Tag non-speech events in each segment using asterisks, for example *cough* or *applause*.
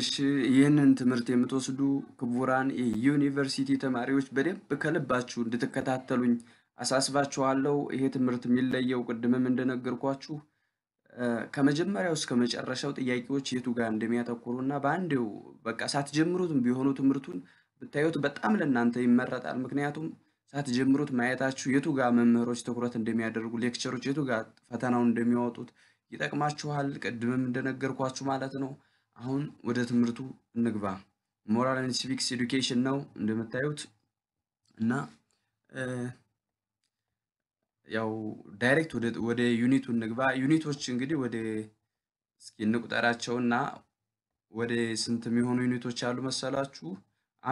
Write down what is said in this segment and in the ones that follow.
እሺ ይህንን ትምህርት የምትወስዱ ክቡራን የዩኒቨርሲቲ ተማሪዎች በደንብ ከልባችሁ እንድትከታተሉኝ አሳስባችኋለሁ። ይሄ ትምህርት የሚለየው ቅድምም እንደነገርኳችሁ ከመጀመሪያው እስከ መጨረሻው ጥያቄዎች የቱ ጋር እንደሚያተኩሩ እና በአንዴው በቃ ሳትጀምሩትም ቢሆኑ ትምህርቱን ብታዩት በጣም ለእናንተ ይመረጣል። ምክንያቱም ሳትጀምሩት ማየታችሁ የቱ ጋር መምህሮች ትኩረት እንደሚያደርጉ፣ ሌክቸሮች የቱ ጋር ፈተናውን እንደሚያወጡት ይጠቅማችኋል። ቅድምም እንደነገርኳችሁ ማለት ነው። አሁን ወደ ትምህርቱ እንግባ። ሞራል ኤንድ ሲቪክስ ኤዱኬሽን ነው እንደምታዩት እና ያው ዳይሬክት ወደ ዩኒቱ እንግባ። ዩኒቶች እንግዲህ ወደ እስኪ ወደ ስንት የሚሆኑ ዩኒቶች አሉ መሰላችሁ?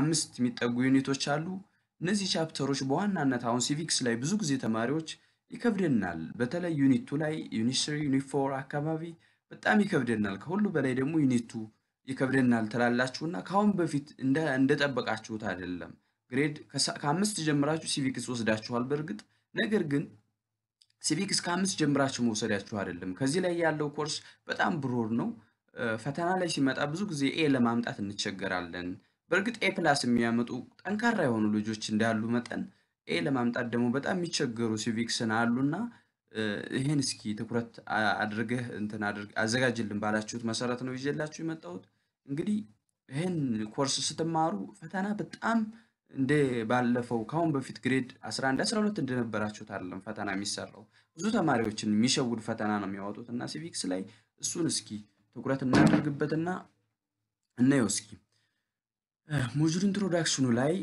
አምስት የሚጠጉ ዩኒቶች አሉ። እነዚህ ቻፕተሮች በዋናነት አሁን ሲቪክስ ላይ ብዙ ጊዜ ተማሪዎች ይከብደናል። በተለይ ዩኒቱ ላይ ዩኒት ስሪ፣ ዩኒት ፎር አካባቢ በጣም ይከብደናል። ከሁሉ በላይ ደግሞ ዩኒቱ ይከብደናል ትላላችሁና ከአሁን በፊት እንደጠበቃችሁት አይደለም። ግሬድ ከአምስት ጀምራችሁ ሲቪክስ ወስዳችኋል በእርግጥ ነገር ግን ሲቪክስ ከአምስት ጀምራችሁ መውሰዳችሁ አይደለም። ከዚህ ላይ ያለው ኮርስ በጣም ብሮር ነው። ፈተና ላይ ሲመጣ ብዙ ጊዜ ኤ ለማምጣት እንቸገራለን። በእርግጥ ኤ ፕላስ የሚያመጡ ጠንካራ የሆኑ ልጆች እንዳሉ መጠን ኤ ለማምጣት ደግሞ በጣም የሚቸገሩ ሲቪክስን አሉና ይህን እስኪ ትኩረት አድርገህ እንትን አድርግ አዘጋጅልን ባላችሁት መሰረት ነው ይዤላችሁ የመጣሁት። እንግዲህ ይህን ኮርስ ስትማሩ ፈተና በጣም እንደ ባለፈው ከአሁን በፊት ግሬድ 11 12 እንደነበራችሁት አይደለም ፈተና የሚሰራው። ብዙ ተማሪዎችን የሚሸውድ ፈተና ነው የሚያወጡት እና ሲቪክስ ላይ እሱን እስኪ ትኩረት እናደርግበትና እናየው እስኪ ሞጁል ኢንትሮዳክሽኑ ላይ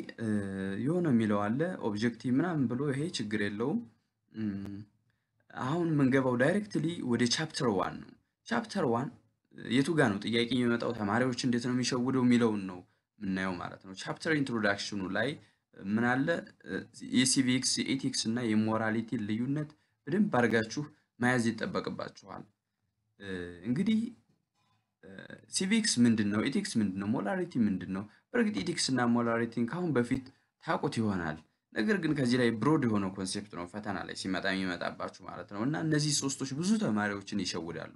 የሆነ የሚለው አለ ኦብጀክቲቭ ምናምን ብሎ ይሄ ችግር የለውም። አሁን የምንገባው ዳይሬክትሊ ወደ ቻፕተር ዋን ነው። ቻፕተር ዋን የቱ ጋ ነው ጥያቄ የሚመጣው? ተማሪዎች እንዴት ነው የሚሸውደው የሚለውን ነው የምናየው ማለት ነው። ቻፕተር ኢንትሮዳክሽኑ ላይ ምን አለ? የሲቪክስ የኤቲክስ እና የሞራሊቲ ልዩነት በደንብ አድርጋችሁ መያዝ ይጠበቅባችኋል። እንግዲህ ሲቪክስ ምንድን ነው? ኤቲክስ ምንድን ነው? ሞራሊቲ ምንድን ነው? በእርግጥ ኤቲክስ እና ሞራሊቲን ከአሁን በፊት ታውቁት ይሆናል። ነገር ግን ከዚህ ላይ ብሮድ የሆነው ኮንሴፕት ነው ፈተና ላይ ሲመጣ የሚመጣባችሁ ማለት ነው። እና እነዚህ ሶስቶች ብዙ ተማሪዎችን ይሸውዳሉ።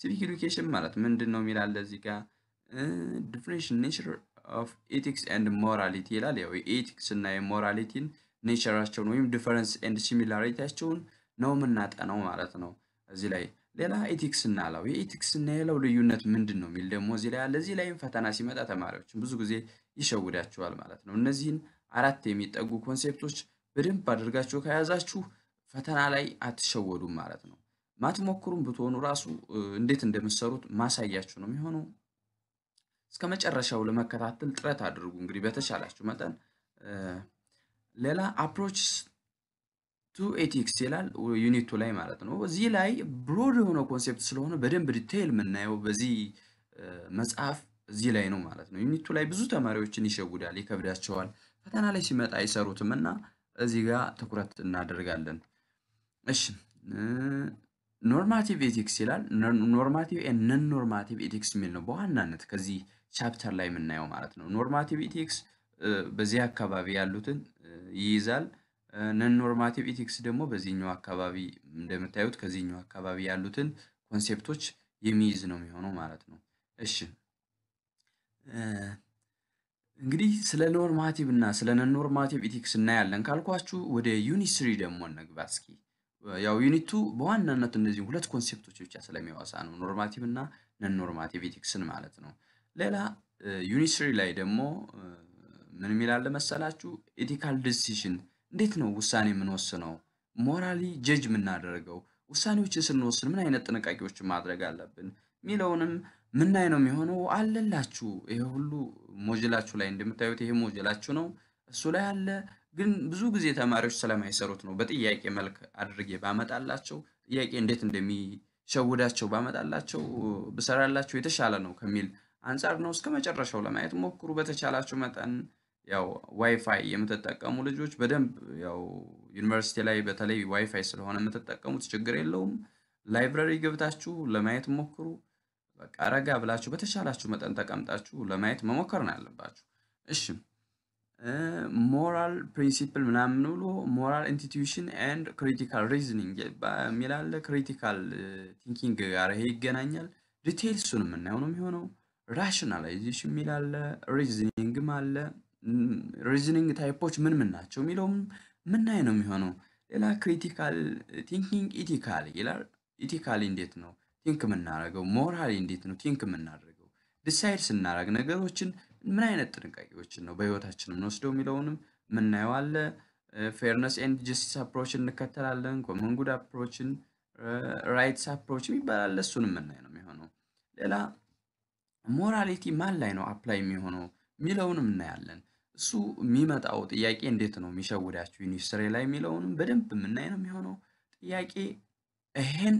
ሲቪክ ኤዱኬሽን ማለት ምንድን ነው የሚላል እዚህ ጋር ዲፍሬንሽን ኔቸር ኦፍ ኤቲክስ ኤንድ ሞራሊቲ ይላል። ያው የኤቲክስ እና የሞራሊቲን ኔቸራቸውን ወይም ዲፈረንስ ኤንድ ሲሚላሪቲያቸውን ነው የምናጠነው ማለት ነው እዚህ ላይ ሌላ ኤቲክስ እና ለው የኤቲክስ እና የለው ልዩነት ምንድን ነው የሚል ደግሞ እዚህ ላይ አለ። እዚህ ላይም ፈተና ሲመጣ ተማሪዎችን ብዙ ጊዜ ይሸውዳቸዋል ማለት ነው እነዚህን አራት የሚጠጉ ኮንሴፕቶች በደንብ አድርጋችሁ ከያዛችሁ ፈተና ላይ አትሸወዱም ማለት ነው። ማትሞክሩም ብትሆኑ ራሱ እንዴት እንደምትሰሩት ማሳያችሁ ነው የሚሆነው። እስከ መጨረሻው ለመከታተል ጥረት አድርጉ እንግዲህ በተቻላችሁ መጠን። ሌላ አፕሮች ቱ ኤቲክስ ይላል ዩኒቱ ላይ ማለት ነው። እዚህ ላይ ብሮድ የሆነ ኮንሴፕት ስለሆነ በደንብ ዲቴይል የምናየው በዚህ መጽሐፍ እዚህ ላይ ነው ማለት ነው። ዩኒቱ ላይ ብዙ ተማሪዎችን ይሸውዳል፣ ይከብዳቸዋል። ፈተና ላይ ሲመጣ አይሰሩትም እና እዚህ ጋር ትኩረት እናደርጋለን። እሺ ኖርማቲቭ ኤቲክስ ይላል። ኖርማቲቭ ነን ኖርማቲቭ ኤቲክስ የሚል ነው በዋናነት ከዚህ ቻፕተር ላይ የምናየው ማለት ነው። ኖርማቲቭ ኤቲክስ በዚህ አካባቢ ያሉትን ይይዛል። ነን ኖርማቲቭ ኤቲክስ ደግሞ በዚህኛው አካባቢ እንደምታዩት ከዚህኛው አካባቢ ያሉትን ኮንሴፕቶች የሚይዝ ነው የሚሆነው ማለት ነው። እሺ እንግዲህ ስለ ኖርማቲቭ እና ስለ ኖርማቲቭ ኢቲክስ እናያለን ካልኳችሁ ወደ ዩኒት ስሪ ደግሞ እንግባ እስኪ። ያው ዩኒቱ በዋናነት እነዚህ ሁለት ኮንሴፕቶች ብቻ ስለሚያዋሳ ነው፣ ኖርማቲቭ እና ነን ኖርማቲቭ ኢቲክስን ማለት ነው። ሌላ ዩኒት ስሪ ላይ ደግሞ ምን የሚላለ መሰላችሁ? ኤቲካል ዲሲሽን እንዴት ነው ውሳኔ የምንወስነው? ሞራሊ ጀጅ የምናደርገው ውሳኔዎችን ስንወስን ምን አይነት ጥንቃቄዎችን ማድረግ አለብን የሚለውንም ላይ ነው የሚሆነው አለላችሁ ይሄ ሁሉ ሞጅላችሁ ላይ እንደምታዩት ይሄ ሞጅላችሁ ነው። እሱ ላይ አለ ግን ብዙ ጊዜ ተማሪዎች ስለማይሰሩት ነው በጥያቄ መልክ አድርጌ ባመጣላቸው ጥያቄ እንዴት እንደሚሸውዳቸው ባመጣላቸው ብሰራላቸው የተሻለ ነው ከሚል አንጻር ነው። እስከ መጨረሻው ለማየት ሞክሩ። በተቻላችሁ መጠን ያው ዋይፋይ የምትጠቀሙ ልጆች በደንብ ያው ዩኒቨርሲቲ ላይ በተለይ ዋይፋይ ስለሆነ የምትጠቀሙት ችግር የለውም። ላይብረሪ ገብታችሁ ለማየት ሞክሩ። በቃ ረጋ ብላችሁ በተሻላችሁ መጠን ተቀምጣችሁ ለማየት መሞከር ነው ያለባችሁ። እሺ ሞራል ፕሪንሲፕል ምናምን ብሎ ሞራል ኢንስቲትዩሽን ኤንድ ክሪቲካል ሪዝኒንግ የሚላለ ክሪቲካል ቲንኪንግ ጋር ይሄ ይገናኛል። ዲቴይልሱን የምናየው ነው የሚሆነው። ራሽናላይዜሽን የሚላለ ሪዝኒንግም አለ። ሪዝኒንግ ታይፖች ምን ምን ናቸው የሚለውም ምናይ ነው የሚሆነው። ሌላ ክሪቲካል ቲንኪንግ ኢቲካል ይላል። ኢቲካል እንዴት ነው ቲንክ የምናደርገው ሞራሊ እንዴት ነው ቲንክ የምናደርገው ዲሳይድ ስናደርግ ነገሮችን ምን አይነት ጥንቃቄዎችን ነው በህይወታችን የምንወስደው የሚለውንም የምናየው አለ። ፌርነስ ኤንድ ጀስቲስ አፕሮችን እንከተላለን። ኮመን ጉድ አፕሮችን፣ ራይትስ አፕሮች የሚባል አለ። እሱን የምናይ ነው የሚሆነው። ሌላ ሞራሊቲ ማን ላይ ነው አፕላይ የሚሆነው የሚለውንም እናያለን። እሱ የሚመጣው ጥያቄ እንዴት ነው የሚሸውዳችሁ ኢንዱስትሪ ላይ የሚለውንም በደንብ የምናይ ነው የሚሆነው። ጥያቄ ይሄን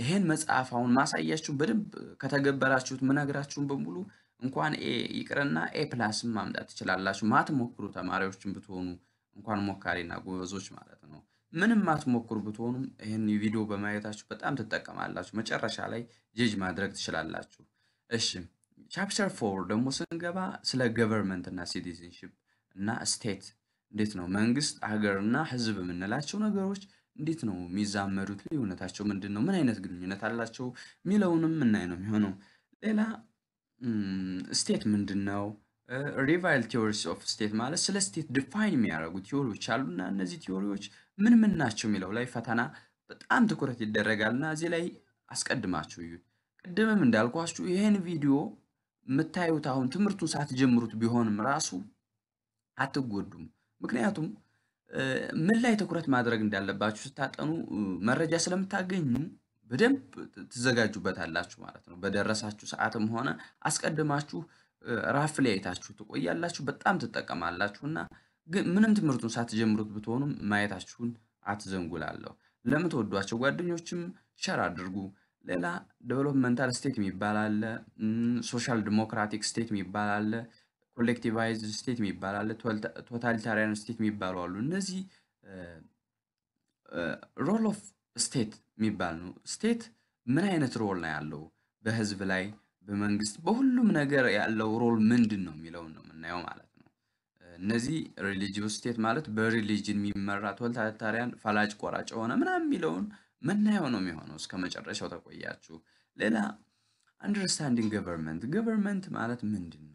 ይሄን መጽሐፍ አሁን ማሳያችሁን በደንብ ከተገበራችሁት ምነግራችሁን በሙሉ እንኳን ኤ ይቅርና ኤ ፕላስም ማምጣት ትችላላችሁ። ማትሞክሩ ተማሪዎችን ብትሆኑ እንኳን ሞካሪና ጎበዞች ማለት ነው። ምንም ማትሞክሩ ብትሆኑም ይህን ቪዲዮ በማየታችሁ በጣም ትጠቀማላችሁ። መጨረሻ ላይ ጅጅ ማድረግ ትችላላችሁ። እሺ ቻፕተር ፎር ደግሞ ስንገባ ስለ ገቨርንመንት እና ሲቲዝንሽፕ እና ስቴት እንዴት ነው መንግስት፣ ሀገርና ህዝብ የምንላቸው ነገሮች እንዴት ነው የሚዛመዱት? ልዩነታቸው ምንድን ነው? ምን አይነት ግንኙነት አላቸው? የሚለውንም ምናይ ነው የሚሆነው። ሌላ ስቴት ምንድን ነው? ሪቫይል ቲዎሪስ ኦፍ ስቴት ማለት ስለ ስቴት ዲፋይን የሚያደርጉ ቲዎሪዎች አሉና እነዚህ ቲዎሪዎች ምን ምን ናቸው የሚለው ላይ ፈተና በጣም ትኩረት ይደረጋልና እዚህ ላይ አስቀድማችሁ እዩት። ቅድምም እንዳልኳችሁ ይህን ቪዲዮ የምታዩት አሁን ትምህርቱን ሳትጀምሩት ቢሆንም ራሱ አትጎዱም። ምክንያቱም ምን ላይ ትኩረት ማድረግ እንዳለባችሁ ስታጠኑ መረጃ ስለምታገኙ በደንብ ትዘጋጁበታላችሁ ማለት ነው። በደረሳችሁ ሰዓትም ሆነ አስቀድማችሁ ራፍ ላይ አይታችሁ ትቆያላችሁ፣ በጣም ትጠቀማላችሁ እና ግን ምንም ትምህርቱን ሳትጀምሩት ብትሆኑም ማየታችሁን አትዘንጉላለሁ። ለምትወዷቸው ጓደኞችም ሸር አድርጉ። ሌላ ዴቨሎፕመንታል ስቴት የሚባል አለ፣ ሶሻል ዲሞክራቲክ ስቴት የሚባል አለ። ኮሌክቲቫይዝድ ስቴት የሚባል አለ፣ ቶታሊታሪያን ስቴት የሚባሉ አሉ። እነዚህ ሮል ኦፍ ስቴት የሚባል ነው። ስቴት ምን አይነት ሮል ነው ያለው በህዝብ ላይ በመንግስት በሁሉም ነገር ያለው ሮል ምንድን ነው የሚለውን ነው የምናየው ማለት ነው። እነዚህ ሪሊጂዮስ ስቴት ማለት በሪሊጅን የሚመራ ቶታሊታሪያን ፈላጭ ቆራጭ የሆነ ምናምን የሚለውን መናየው ነው የሚሆነው። እስከ መጨረሻው ተቆያችሁ። ሌላ አንደርስታንዲንግ ገቨርንመንት ገቨርንመንት ማለት ምንድን ነው?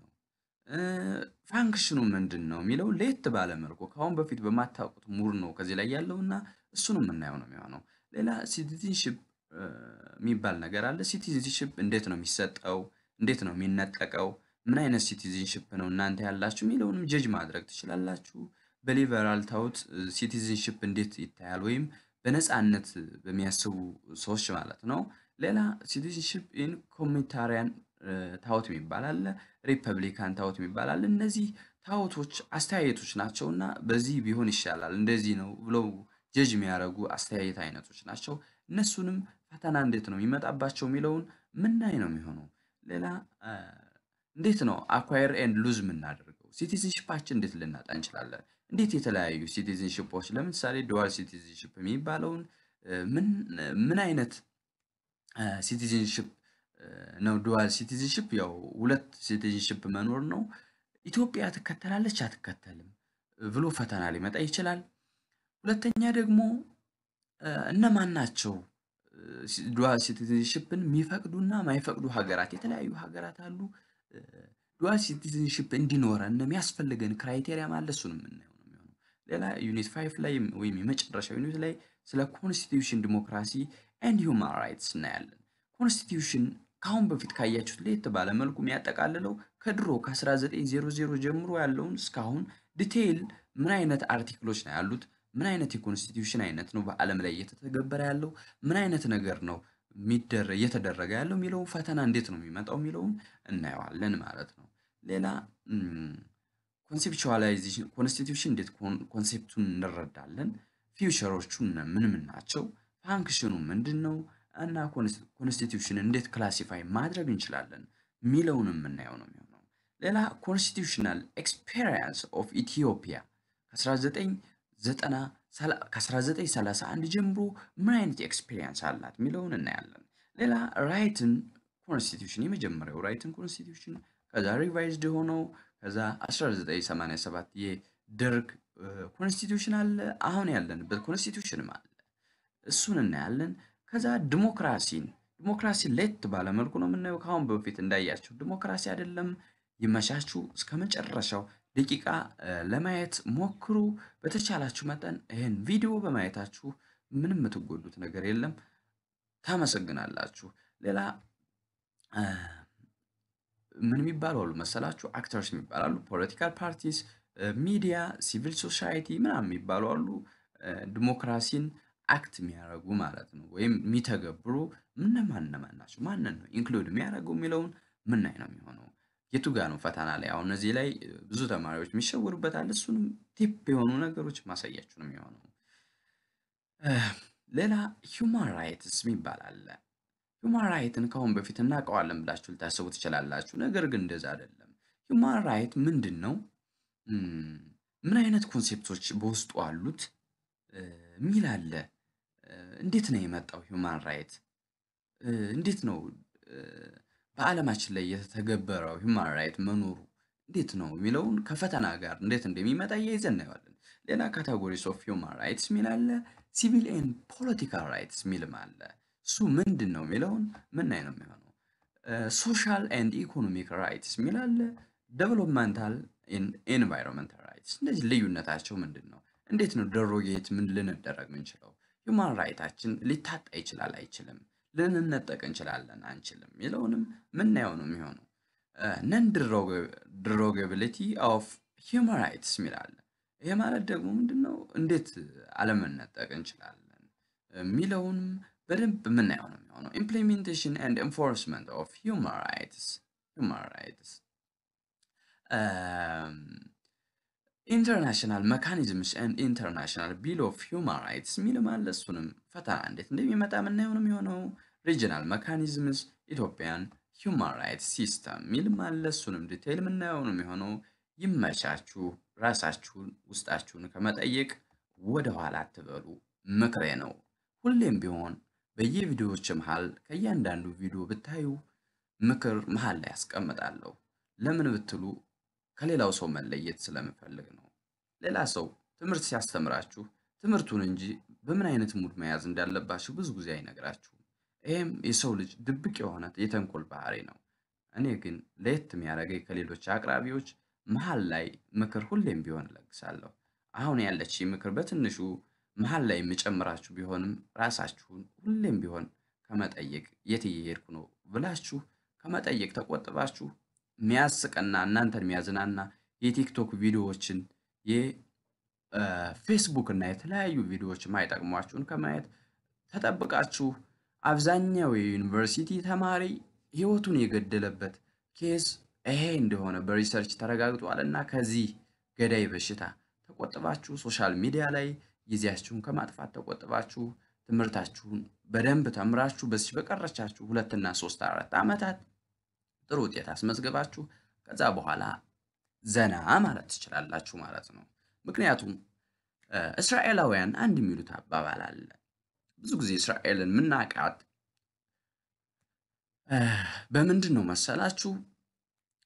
ፋንክሽኑ ምንድነው? የሚለው ለየት ባለ መልኩ ከአሁን በፊት በማታውቁት ሙር ነው ከዚህ ላይ ያለው እና እሱን የምናየው ነው የሚሆነው። ሌላ ሲቲዝንሽፕ የሚባል ነገር አለ። ሲቲዝንሽፕ እንዴት ነው የሚሰጠው? እንዴት ነው የሚነጠቀው? ምን አይነት ሲቲዝንሽፕ ነው እናንተ ያላችሁ የሚለውንም ጀጅ ማድረግ ትችላላችሁ። በሊበራል ታውት ሲቲዝንሽፕ እንዴት ይታያል? ወይም በነፃነት በሚያስቡ ሰዎች ማለት ነው። ሌላ ሲቲዝንሽፕ ኢን ኮሚኒታሪያን ታወት የሚባል አለ፣ ሪፐብሊካን ታወት የሚባል አለ። እነዚህ ታወቶች አስተያየቶች ናቸው እና በዚህ ቢሆን ይሻላል እንደዚህ ነው ብለው ጀጅ የሚያደርጉ አስተያየት አይነቶች ናቸው። እነሱንም ፈተና እንዴት ነው የሚመጣባቸው የሚለውን ምናይ ነው የሚሆነው። ሌላ እንዴት ነው አኳየር ኤንድ ሉዝ የምናደርገው? ሲቲዝንሽፓችን እንዴት ልናጣ እንችላለን? እንዴት የተለያዩ ሲቲዝንሽፖች ለምሳሌ ድዋል ሲቲዝንሽፕ የሚባለውን ምን አይነት ሲቲዝንሽፕ ነው ዱዋል ሲቲዝንሽፕ ያው ሁለት ሲቲዝንሽፕ መኖር ነው። ኢትዮጵያ ትከተላለች አትከተልም ብሎ ፈተና ሊመጣ ይችላል። ሁለተኛ ደግሞ እነማን ናቸው ዱዋል ሲቲዝንሽፕን የሚፈቅዱና ማይፈቅዱ ሀገራት? የተለያዩ ሀገራት አሉ። ዱዋል ሲቲዝንሽፕ እንዲኖረን የሚያስፈልገን ክራይቴሪያ ማለት እሱን የምናየው ነው የሚሆነው። ሌላ ዩኒት ፋይቭ ላይ ወይም የመጨረሻ ዩኒት ላይ ስለ ኮንስቲትዩሽን ዲሞክራሲ ኤንድ ሂውማን ራይትስ እናያለን። ኮንስቲትዩሽን ከአሁን በፊት ካያችሁት ለየት ባለ መልኩ የሚያጠቃልለው ከድሮ ከ1900 ጀምሮ ያለውን እስካሁን ዲቴይል ምን አይነት አርቲክሎች ነው ያሉት፣ ምን አይነት የኮንስቲትዩሽን አይነት ነው በዓለም ላይ እየተተገበረ ያለው፣ ምን አይነት ነገር ነው እየተደረገ ያለው የሚለውን ፈተና እንዴት ነው የሚመጣው የሚለውን እናየዋለን ማለት ነው። ሌላ ኮንሴፕቹዋላይዜሽን ኮንስቲትዩሽን እንዴት ኮንሴፕቱን እንረዳለን፣ ፊውቸሮቹ ምን ምን ናቸው፣ ፋንክሽኑ ምንድን ነው እና ኮንስቲቱሽን እንዴት ክላሲፋይ ማድረግ እንችላለን የሚለውን የምናየው ነው የሚሆነው። ሌላ ኮንስቲቱሽናል ኤክስፔሪንስ ኦፍ ኢትዮጵያ ከ1931 ጀምሮ ምን አይነት ኤክስፔሪንስ አላት የሚለውን እናያለን። ሌላ ራይትን ኮንስቲቱሽን የመጀመሪያው ራይትን ኮንስቲቱሽን ከዛ ሪቫይዝድ የሆነው ከዛ 1987 የደርግ ኮንስቲቱሽን አለ። አሁን ያለንበት ኮንስቲቱሽንም አለ። እሱን እናያለን። ከዛ ዲሞክራሲን ዲሞክራሲ ለየት ባለ መልኩ ነው የምናየው። ከአሁን በፊት እንዳያቸው ዲሞክራሲ አይደለም ይመቻችሁ። እስከ መጨረሻው ደቂቃ ለማየት ሞክሩ። በተቻላችሁ መጠን ይህን ቪዲዮ በማየታችሁ ምንም የምትጎዱት ነገር የለም። ታመሰግናላችሁ። ሌላ ምን የሚባሉ አሉ መሰላችሁ? አክተርስ የሚባላሉ፣ ፖለቲካል ፓርቲስ፣ ሚዲያ፣ ሲቪል ሶሳይቲ ምናምን የሚባሉ አሉ ዲሞክራሲን አክት የሚያደርጉ ማለት ነው ወይም የሚተገብሩ እነማን እነማን ናቸው? ማንን ነው ኢንክሉድ የሚያደርጉ የሚለውን ምናይ ነው የሚሆነው። የቱ ጋር ነው ፈተና ላይ አሁን እዚህ ላይ ብዙ ተማሪዎች የሚሸወዱበት እሱንም ቲፕ የሆኑ ነገሮች ማሳያችሁ ነው የሚሆነው። ሌላ ሂውማን ራይትስ የሚባል አለ። ሂውማን ራይትን ከአሁን በፊት እናውቀዋለን ብላችሁ ልታስቡ ትችላላችሁ። ነገር ግን እንደዛ አይደለም። ሂውማን ራይት ምንድን ነው? ምን አይነት ኮንሴፕቶች በውስጡ አሉት? ሚል አለ እንዴት ነው የመጣው ሂውማን ራይት? እንዴት ነው በአለማችን ላይ የተተገበረው ሂውማን ራይት መኖሩ እንዴት ነው የሚለውን ከፈተና ጋር እንዴት እንደሚመጣ እያይዘን እናየዋለን። ሌላ ካታጎሪስ ኦፍ ሂውማን ራይትስ የሚል አለ። ሲቪል ኤንድ ፖለቲካል ራይትስ የሚልም አለ። እሱ ምንድን ነው የሚለውን ናይ ነው የሚሆነው። ሶሻል ኤንድ ኢኮኖሚክ ራይትስ የሚል አለ። ዴቨሎፕመንታል ኤንቫይሮንመንታል ራይትስ። እንደዚህ ልዩነታቸው ምንድን ነው? እንዴት ነው ደሮጌት ምን ልንደረግ ምንችለው? ሂውማን ራይታችን ሊታጣ ይችላል አይችልም፣ ልንነጠቅ እንችላለን አንችልም የሚለውንም ምናየው ነው የሚሆነው። ነን ድሮጌብሊቲ ኦፍ ሂውማን ራይትስ የሚላለ ይሄ ማለት ደግሞ ምንድን ነው? እንዴት አለመነጠቅ እንችላለን የሚለውንም በደንብ የምናየው ነው የሚሆነው። ኢምፕሊሜንቴሽን ኤንድ ኢንፎርስመንት ኦፍ ሂውማን ራይትስ ሂውማን ራይትስ ኢንተርናሽናል መካኒዝምስ ኤንድ ኢንተርናሽናል ቢል ኦፍ ሂውማን ራይትስ የሚልም አለ። እሱንም ፈታ እንዴት እንደሚመጣ የምናየው ነው የሚሆነው። ሪጅናል መካኒዝምስ ኢትዮጵያን ሂውማን ራይትስ ሲስተም የሚልም አለ። እሱንም ዲቴይል የምናየው ነው የሚሆነው። ይመቻችሁ። ራሳችሁን ውስጣችሁን ከመጠየቅ ወደኋላ አትበሉ፣ ምክሬ ነው። ሁሌም ቢሆን በየቪዲዮዎች መሃል ከእያንዳንዱ ቪዲዮ ብታዩ ምክር መሃል ላይ ያስቀምጣለሁ። ለምን ብትሉ ከሌላው ሰው መለየት ስለምፈልግ ነው። ሌላ ሰው ትምህርት ሲያስተምራችሁ ትምህርቱን እንጂ በምን አይነት ሙድ መያዝ እንዳለባችሁ ብዙ ጊዜ አይነግራችሁም። ይህም የሰው ልጅ ድብቅ የሆነ የተንኮል ባህሪ ነው። እኔ ግን ለየት የሚያደርገኝ ከሌሎች አቅራቢዎች መሀል ላይ ምክር ሁሌም ቢሆን እለግሳለሁ። አሁን ያለች ምክር በትንሹ መሀል ላይ የምጨምራችሁ ቢሆንም ራሳችሁን ሁሌም ቢሆን ከመጠየቅ የት እየሄድኩ ነው ብላችሁ ከመጠየቅ ተቆጥባችሁ የሚያስቀና እናንተን የሚያዝናና የቲክቶክ ቪዲዮዎችን የፌስቡክ እና የተለያዩ ቪዲዮዎች ማይጠቅሟችሁን ከማየት ተጠብቃችሁ አብዛኛው የዩኒቨርሲቲ ተማሪ ህይወቱን የገደለበት ኬዝ ይሄ እንደሆነ በሪሰርች ተረጋግጧል እና ከዚህ ገዳይ በሽታ ተቆጥባችሁ ሶሻል ሚዲያ ላይ ጊዜያችሁን ከማጥፋት ተቆጥባችሁ ትምህርታችሁን በደንብ ተምራችሁ በዚህ በቀረቻችሁ ሁለትና ሶስት አራት ዓመታት ጥሩ ውጤት አስመዝግባችሁ ከዛ በኋላ ዘና ማለት ትችላላችሁ ማለት ነው። ምክንያቱም እስራኤላውያን አንድ የሚሉት አባባል አለ። ብዙ ጊዜ እስራኤልን ምናቃት በምንድን ነው መሰላችሁ?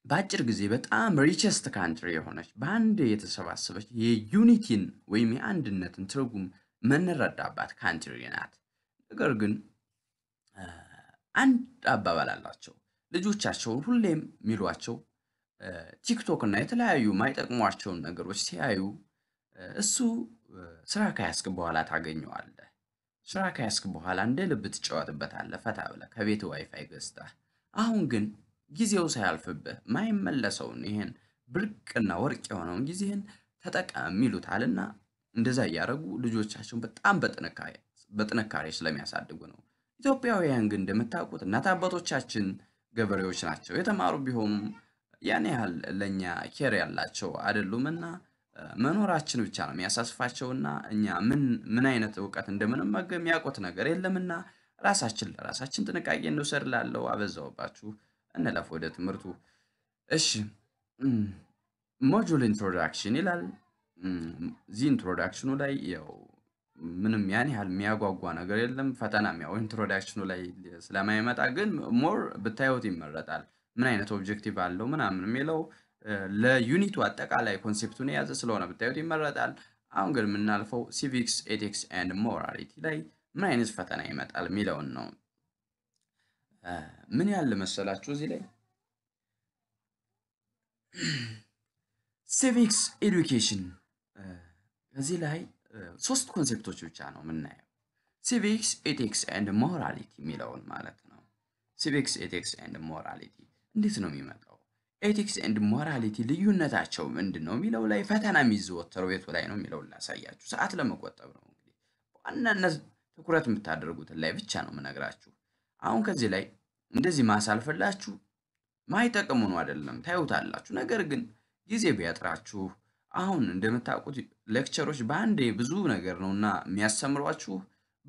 በአጭር ጊዜ በጣም ሪቸስት ካንትሪ የሆነች በአንድ የተሰባሰበች የዩኒቲን ወይም የአንድነትን ትርጉም መንረዳባት ካንትሪ ናት። ነገር ግን አንድ አባባል አላቸው። ልጆቻቸውን ሁሌም የሚሏቸው ቲክቶክ እና የተለያዩ የማይጠቅሟቸውን ነገሮች ሲያዩ እሱ ስራ ከያስክ በኋላ ታገኘዋለህ። ስራ ከያስክ በኋላ እንደ ልብ ትጫወትበታለህ ፈታ ብለህ ከቤት ዋይፋይ ገዝተህ። አሁን ግን ጊዜው ሳያልፍብህ የማይመለሰውን ይሄን ብርቅና ወርቅ የሆነውን ጊዜህን ተጠቀም እና እንደዛ እያደረጉ ልጆቻቸውን በጣም በጥንካሬ ስለሚያሳድጉ ነው። ኢትዮጵያውያን ግን እንደምታውቁት እናት አባቶቻችን ገበሬዎች ናቸው። የተማሩ ቢሆኑም ያን ያህል ለእኛ ኬር ያላቸው አይደሉም እና መኖራችን ብቻ ነው የሚያሳስፋቸውና እኛ ምን አይነት እውቀት እንደምንመገብ የሚያውቁት ነገር የለምና ራሳችን ለራሳችን ጥንቃቄ እንውሰድ ላለው አበዛውባችሁ፣ እንለፍ ወደ ትምህርቱ። እሺ ሞጁል ኢንትሮዳክሽን ይላል። እዚህ ኢንትሮዳክሽኑ ላይ ያው ምንም ያን ያህል የሚያጓጓ ነገር የለም። ፈተና ያው ኢንትሮዳክሽኑ ላይ ስለማይመጣ ግን ሞር ብታዩት ይመረጣል። ምን አይነት ኦብጀክቲቭ አለው ምናምን የሚለው ለዩኒቱ አጠቃላይ ኮንሴፕቱን የያዘ ስለሆነ ብታዩት ይመረጣል። አሁን ግን የምናልፈው ሲቪክስ ኤቲክስ ኤንድ ሞራሊቲ ላይ ምን አይነት ፈተና ይመጣል የሚለውን ነው። ምን ያህል መሰላችሁ እዚህ ላይ ሲቪክስ *clears throat* ኤዱኬሽን እዚህ ላይ ሶስት ኮንሴፕቶች ብቻ ነው የምናየው። ሲቪክስ ኤቲክስ ኤንድ ሞራሊቲ የሚለውን ማለት ነው። ሲቪክስ ኤቲክስ ኤንድ ሞራሊቲ እንዴት ነው የሚመጣው? ኤቲክስ ኤንድ ሞራሊቲ ልዩነታቸው ምንድን ነው የሚለው ላይ ፈተና የሚዘወተረው የቱ ላይ ነው የሚለውን ላሳያችሁ። ሰዓት ለመቆጠብ ነው እንግዲህ በዋናነት ትኩረት የምታደርጉትን ላይ ብቻ ነው የምነግራችሁ። አሁን ከዚህ ላይ እንደዚህ ማይጠቅሙ ነው አይደለም ታዩታላችሁ። ነገር ግን ጊዜ ቢያጥራችሁ አሁን እንደምታውቁት ሌክቸሮች በአንዴ ብዙ ነገር ነው እና የሚያስተምሯችሁ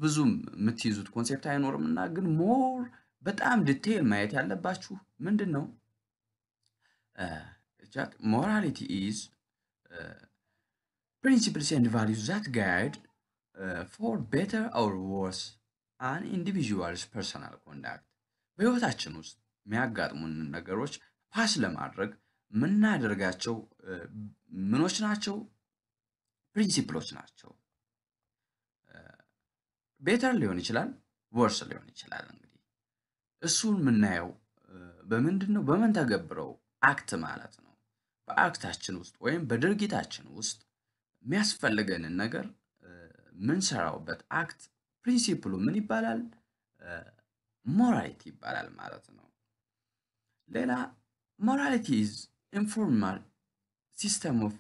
ብዙም የምትይዙት ኮንሴፕት አይኖርም እና ግን ሞር በጣም ዲቴይል ማየት ያለባችሁ ምንድን ነው ሞራሊቲ ኢዝ ፕሪንሲፕልስ ኤንድ ቫሊዩስ ዛት ጋይድ ፎር ቤተር ኦር ወርስ አን ኢንዲቪዥዋልስ ፐርሰናል ኮንዳክት በህይወታችን ውስጥ የሚያጋጥሙን ነገሮች ፓስ ለማድረግ የምናደርጋቸው ምኖች ናቸው? ፕሪንሲፕሎች ናቸው። ቤተር ሊሆን ይችላል፣ ወርስ ሊሆን ይችላል። እንግዲህ እሱን የምናየው በምንድን ነው? በምንተገብረው አክት ማለት ነው። በአክታችን ውስጥ ወይም በድርጊታችን ውስጥ የሚያስፈልገንን ነገር የምንሰራውበት አክት ፕሪንሲፕሉ ምን ይባላል? ሞራሊቲ ይባላል ማለት ነው። ሌላ ሞራሊቲ ኢዝ informal system of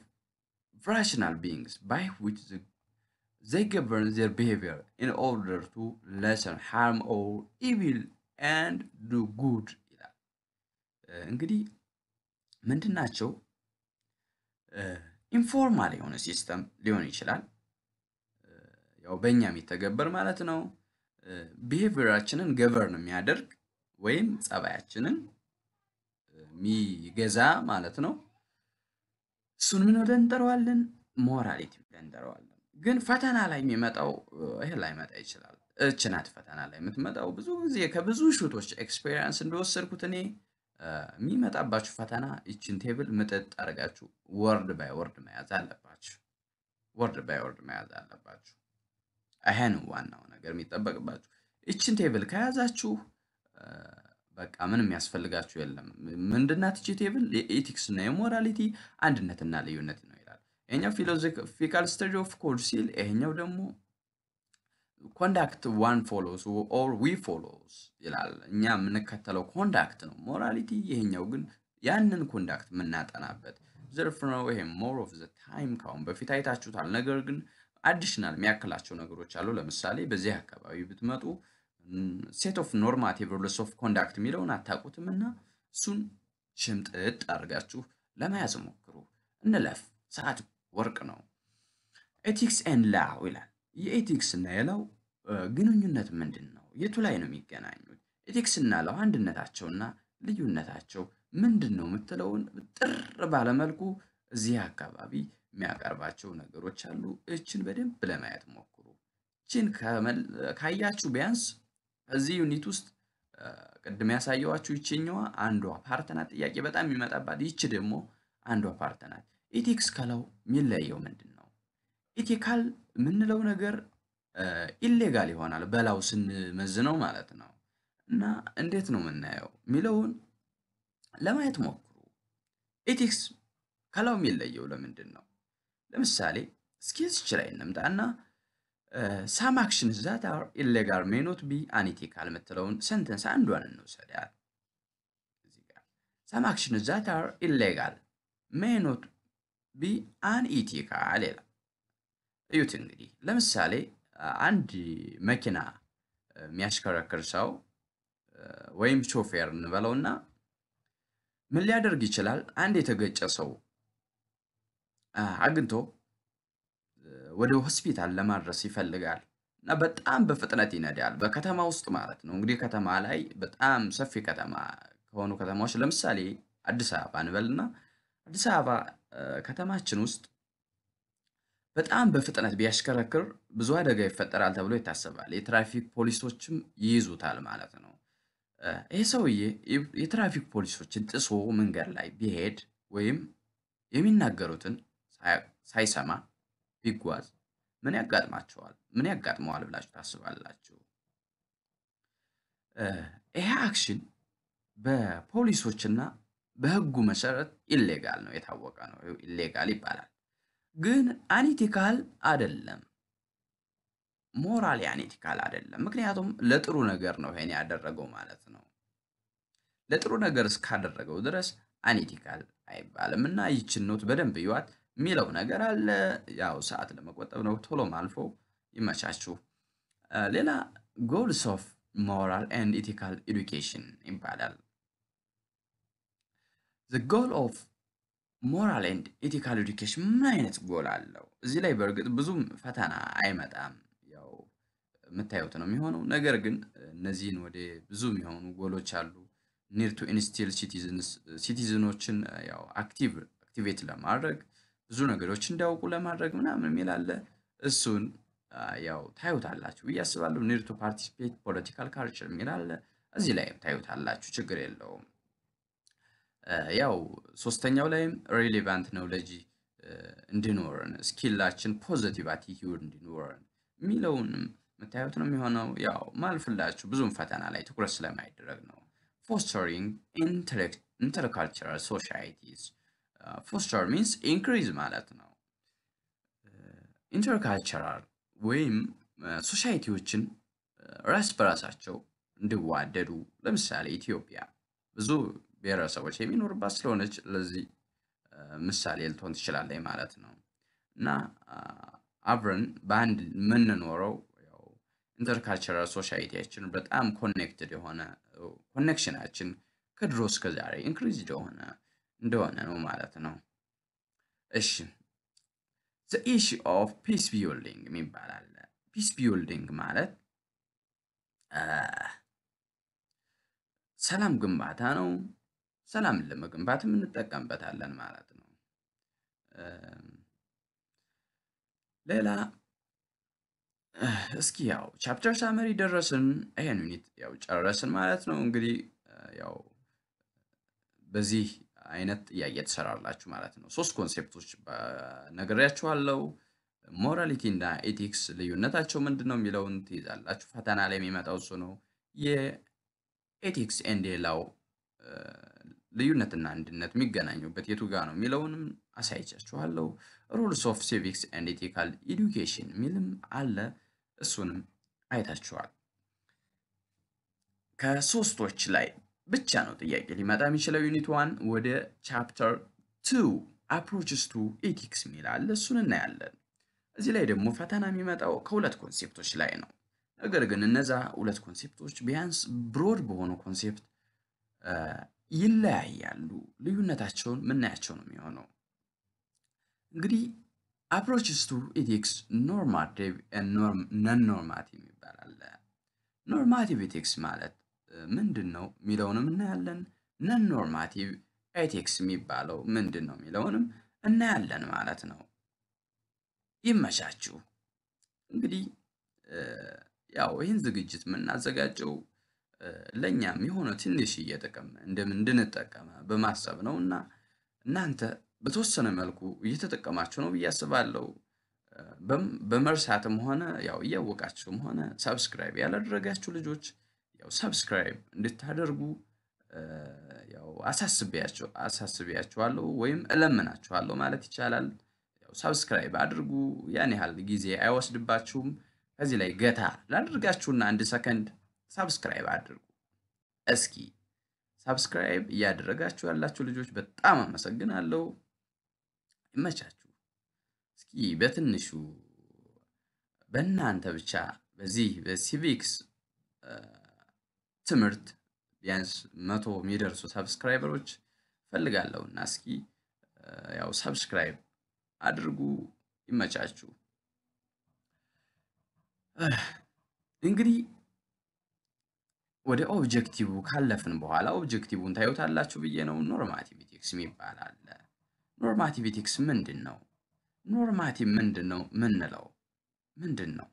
rational beings by which the, they govern their behavior in order to lessen harm or evil and do good ይላል። እንግዲህ ምንድን ናቸው? ኢንፎርማል የሆነ ሲስተም ሊሆን ይችላል። ያው በእኛ የሚተገበር ማለት ነው። ቢሄቪራችንን ገቨርን የሚያደርግ ወይም ጸባያችንን የሚገዛ ማለት ነው። እሱን ምን ወደ እንጠረዋለን? ሞራሊቲ ብለን እንጠራዋለን። ግን ፈተና ላይ የሚመጣው ይሄ መጣ ይችላል። እችናት ፈተና ላይ የምትመጣው ብዙ ጊዜ ከብዙ ሹቶች ኤክስፔሪንስ እንደወሰድኩት እኔ የሚመጣባችሁ ፈተና ይችን ቴብል ምጥጥ አድርጋችሁ ወርድ ባይ ወርድ መያዝ አለባችሁ። ወርድ ባይ ወርድ መያዝ አለባችሁ። ይሄን ዋናው ነገር የሚጠበቅባችሁ። ይችን ቴብል ከያዛችሁ በቃ ምንም የሚያስፈልጋችሁ የለም። ምንድና ናት ቴብል? የኤቲክስ እና የሞራሊቲ አንድነትና ልዩነት ነው ይላል። ይሄኛው ፊሎዞፊካል ስተዲ ኦፍ ኮድ ሲል፣ ይሄኛው ደግሞ ኮንዳክት ዋን ፎሎስ ኦር ዊ ፎሎስ ይላል። እኛ የምንከተለው ኮንዳክት ነው ሞራሊቲ። ይሄኛው ግን ያንን ኮንዳክት የምናጠናበት ዘርፍ ነው። ይሄ ሞር ኦፍ ዘ ታይም ካሁን በፊት አይታችሁታል። ነገር ግን አዲሽናል የሚያክላቸው ነገሮች አሉ። ለምሳሌ በዚህ አካባቢ ብትመጡ ሴት ኦፍ ኖርማቲቭ ሩልስ ኦፍ ኮንዳክት የሚለውን አታውቁትም እና እሱን ሽምጥጥ አድርጋችሁ ለመያዝ ሞክሩ። እንለፍ። ሰዓት ወርቅ ነው። ኤቲክስ ኤን ላው ይላል። የኤቲክስ እና የላው ግንኙነት ምንድን ነው? የቱ ላይ ነው የሚገናኙት? ኤቲክስ እና ላው አንድነታቸውና ልዩነታቸው ምንድን ነው የምትለውን ጥር ባለመልኩ እዚህ አካባቢ የሚያቀርባቸው ነገሮች አሉ። እችን በደንብ ለማየት ሞክሩ። እችን ካያችሁ ቢያንስ እዚህ ዩኒት ውስጥ ቅድም ያሳየኋችሁ ይችኛዋ አንዷ ፓርት ናት። ጥያቄ በጣም የሚመጣባት ይቺ ደግሞ አንዷ ፓርት ናት። ኢቲክስ ከለው የሚለየው ምንድን ነው? ኢቲካል የምንለው ነገር ኢሌጋል ይሆናል በላው ስንመዝነው ማለት ነው። እና እንዴት ነው የምናየው የሚለውን ለማየት ሞክሩ። ኢቲክስ ከላው የሚለየው ለምንድን ነው? ለምሳሌ እስኪ እዚች ላይ እንምጣና ሳም አክሽንስ ዛት አር ኢሌጋል ሜይ ኖት ቢ አኒቲካል የምትለውን ሰንተንስ አንዷን እንውሰዳት። ሳም አክሽንስ ዛት አር ኢሌጋል ሜይ ኖት ቢ አንኢቲካል ይላል። እዩት እንግዲህ ለምሳሌ አንድ መኪና የሚያሽከረክር ሰው ወይም ሾፌር እንበለውና ምን ሊያደርግ ይችላል? አንድ የተገጨ ሰው አግኝቶ ወደ ሆስፒታል ለማድረስ ይፈልጋል። እና በጣም በፍጥነት ይነዳል በከተማ ውስጥ ማለት ነው። እንግዲህ ከተማ ላይ በጣም ሰፊ ከተማ ከሆኑ ከተማዎች ለምሳሌ አዲስ አበባ እንበልና አዲስ አበባ ከተማችን ውስጥ በጣም በፍጥነት ቢያሽከረክር ብዙ አደጋ ይፈጠራል ተብሎ ይታሰባል። የትራፊክ ፖሊሶችም ይይዙታል ማለት ነው። ይህ ሰውዬ የትራፊክ ፖሊሶችን ጥሶ መንገድ ላይ ቢሄድ ወይም የሚናገሩትን ሳይሰማ ቢጓዝ ምን ያጋጥማቸዋል ምን ያጋጥመዋል ብላችሁ ታስባላችሁ? ይሄ አክሽን በፖሊሶችና በህጉ መሰረት ኢሌጋል ነው፣ የታወቀ ነው፣ ኢሌጋል ይባላል። ግን አኒቲካል አደለም፣ ሞራሊ አኒቲካል አደለም። ምክንያቱም ለጥሩ ነገር ነው ይሄን ያደረገው ማለት ነው። ለጥሩ ነገር እስካደረገው ድረስ አኒቲካል አይባልም እና ይችን ኖት በደንብ ይዋት። የሚለው ነገር አለ። ያው ሰዓት ለመቆጠብ ነው። ቶሎ አልፎ ይመቻችሁ። ሌላ ጎልስ ኦፍ ሞራል ኤንድ ኢቲካል ኤዱኬሽን ይባላል። ዘ ጎል ኦፍ ሞራል ኤንድ ኢቲካል ኤዱኬሽን ምን አይነት ጎል አለው? እዚህ ላይ በእርግጥ ብዙም ፈተና አይመጣም። ያው የምታዩት ነው የሚሆነው። ነገር ግን እነዚህን ወደ ብዙ የሚሆኑ ጎሎች አሉ። ኒር ቱ ኢንስቲል ሲቲዝኖችን ያው አክቲቭ አክቲቬት ለማድረግ ብዙ ነገሮች እንዲያውቁ ለማድረግ ምናምን የሚላለ እሱን ያው ታዩታላችሁ ብዬ አስባለሁ። ኒድ ቱ ፓርቲሲፔት ፖለቲካል ካልቸር የሚላለ እዚህ ላይም ታዩታላችሁ፣ ችግር የለውም። ያው ሶስተኛው ላይም ሬሌቫንት ነው ለጂ እንዲኖረን ስኪላችን ፖዘቲቭ አቲቲዩድ እንዲኖረን የሚለውንም የምታዩት ነው የሚሆነው። ያው ማልፍላችሁ ብዙም ፈተና ላይ ትኩረት ስለማይደረግ ነው። ፎስተሪንግ ኢንተርካልቸራል ሶሻይቲስ ፎስተር ሚንስ ኢንክሪዝ ማለት ነው። ኢንተርካልቸራል uh, ወይም ሶሳይቲዎችን uh, uh, ራስ በራሳቸው እንዲዋደዱ ለምሳሌ ኢትዮጵያ ብዙ ብሔረሰቦች የሚኖርባት ስለሆነች ለዚህ ምሳሌ ልትሆን ትችላለች ማለት ነው እና አብረን በአንድ የምንኖረው ኢንተርካልቸራል ሶሳይቲያችን በጣም ኮኔክትድ የሆነ ኮኔክሽናችን ከድሮ እስከ ዛሬ ኢንክሪዝድ የሆነ እንደሆነ ነው ማለት ነው። እሺ ዘ ኢሹ ኦፍ ፒስ ቢልዲንግ የሚባል አለ። ፒስ ቢልዲንግ ማለት ሰላም ግንባታ ነው። ሰላምን ለመገንባት እንጠቀምበታለን ማለት ነው። ሌላ እስኪ ያው ቻፕተር ሳመሪ ደረስን። ይሄን ዩኒት ያው ጨረስን ማለት ነው። እንግዲህ ያው በዚህ አይነት ጥያቄ ትሰራላችሁ ማለት ነው። ሶስት ኮንሴፕቶች ነግሬያችኋለሁ። ሞራሊቲ እና ኤቲክስ ልዩነታቸው ምንድን ነው የሚለውን ትይዛላችሁ። ፈተና ላይ የሚመጣው እሱ ነው። የኤቲክስ ኤንድ ላው ልዩነትና አንድነት የሚገናኙበት የቱ ጋ ነው የሚለውንም አሳይቻችኋለሁ። ሩልስ ኦፍ ሲቪክስ ኤንድ ኤቲካል ኤዱኬሽን የሚልም አለ። እሱንም አይታችኋል። ከሶስቶች ላይ ብቻ ነው ጥያቄ ሊመጣ የሚችለው። ዩኒት ዋን ወደ ቻፕተር ቱ አፕሮችስ ቱ ኢቲክስ የሚላል እሱን እናያለን። እዚህ ላይ ደግሞ ፈተና የሚመጣው ከሁለት ኮንሴፕቶች ላይ ነው። ነገር ግን እነዛ ሁለት ኮንሴፕቶች ቢያንስ ብሮድ በሆነ ኮንሴፕት ይለያያሉ። ልዩነታቸውን ምናያቸው ነው የሚሆነው። እንግዲህ አፕሮችስ ቱ ኢቲክስ ኖርማቲቭ ነን ኖርማቲቭ ይባላል። ኖርማቲቭ ኢቲክስ ማለት ምንድን ነው የሚለውንም እናያለን። ነን ኖርማቲቭ ኤቲክስ የሚባለው ምንድን ነው የሚለውንም እናያለን ማለት ነው። ይመቻችሁ። እንግዲህ ያው ይህን ዝግጅት የምናዘጋጀው ለእኛም የሆነ ትንሽዬ ጥቅም እንደምን እንድንጠቀመ በማሰብ ነው እና እናንተ በተወሰነ መልኩ እየተጠቀማችሁ ነው ብዬ አስባለሁ። በመርሳትም ሆነ ያው እያወቃችሁም ሆነ ሰብስክራይብ ያላደረጋችሁ ልጆች ያው ሰብስክራይብ እንድታደርጉ ያው አሳስቤያቸው አሳስቤያቸዋለሁ ወይም እለምናችኋለሁ ማለት ይቻላል። ያው ሰብስክራይብ አድርጉ ያን ያህል ጊዜ አይወስድባችሁም። ከዚህ ላይ ገታ ላድርጋችሁና አንድ ሰከንድ ሰብስክራይብ አድርጉ። እስኪ ሰብስክራይብ እያደረጋችሁ ያላችሁ ልጆች በጣም አመሰግናለሁ። ይመቻችሁ። እስኪ በትንሹ በእናንተ ብቻ በዚህ በሲቪክስ ትምህርት ቢያንስ መቶ የሚደርሱ ሰብስክራይበሮች ፈልጋለሁ እና እስኪ ያው ሰብስክራይብ አድርጉ። ይመቻችሁ። እንግዲህ ወደ ኦብጀክቲቭ ካለፍን በኋላ ኦብጀክቲቭን ታዩታላችሁ ብዬ ነው። ኖርማቲቭ ኢቴክስ የሚባል አለ። ኖርማቲቭ ኢቴክስ ምንድን ነው? ኖርማቲቭ ምንድን ነው ምንለው ምንድን ነው?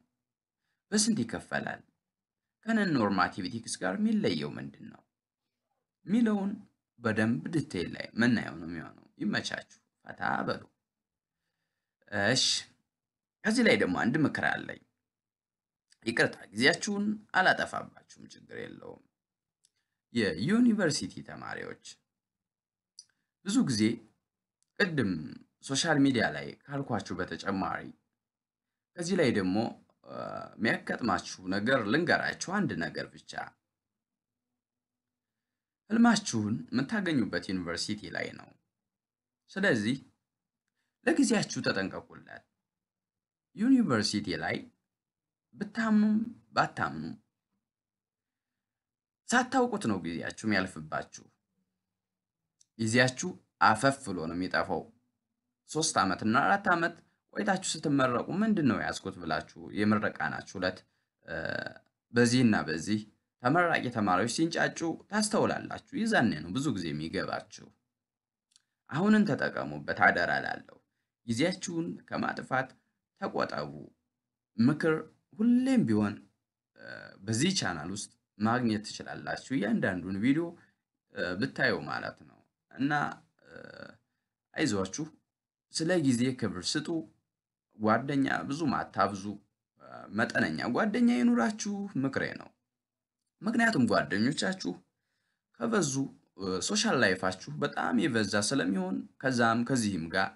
በስንት ይከፈላል? ከነን ኖርማቲቪቲክስ ጋር የሚለየው ምንድን ነው የሚለውን በደንብ ድቴል ላይ ምናየው ነው የሚሆነው። ይመቻችሁ፣ ፈታ በሉ። እሺ፣ ከዚህ ላይ ደግሞ አንድ ምክር አለኝ። ይቅርታ ጊዜያችሁን አላጠፋባችሁም፣ ችግር የለውም። የዩኒቨርሲቲ ተማሪዎች ብዙ ጊዜ ቅድም ሶሻል ሚዲያ ላይ ካልኳችሁ በተጨማሪ ከዚህ ላይ ደግሞ የሚያጋጥማችሁ ነገር ልንገራችሁ አንድ ነገር ብቻ። ህልማችሁን የምታገኙበት ዩኒቨርሲቲ ላይ ነው። ስለዚህ ለጊዜያችሁ ተጠንቀቁለት። ዩኒቨርሲቲ ላይ ብታምኑም ባታምኑም ሳታውቁት ነው ጊዜያችሁ የሚያልፍባችሁ። ጊዜያችሁ አፈፍሎ ነው የሚጠፋው። ሶስት ዓመትና አራት ዓመት ቆይታችሁ ስትመረቁ ምንድን ነው ያዝኩት ብላችሁ የምረቃናችሁ ዕለት በዚህና በዚህ ተመራቂ ተማሪዎች ሲንጫጩ ታስተውላላችሁ። ይዛኔ ነው ብዙ ጊዜ የሚገባችሁ። አሁንን ተጠቀሙበት አደራ ላለሁ። ጊዜያችሁን ከማጥፋት ተቆጠቡ። ምክር ሁሌም ቢሆን በዚህ ቻናል ውስጥ ማግኘት ትችላላችሁ። እያንዳንዱን ቪዲዮ ብታዩ ማለት ነው እና አይዟችሁ፣ ስለ ጊዜ ክብር ስጡ። ጓደኛ ብዙ ማታብዙ መጠነኛ ጓደኛ ይኑራችሁ ምክሬ ነው። ምክንያቱም ጓደኞቻችሁ ከበዙ ሶሻል ላይፋችሁ በጣም የበዛ ስለሚሆን ከዛም ከዚህም ጋር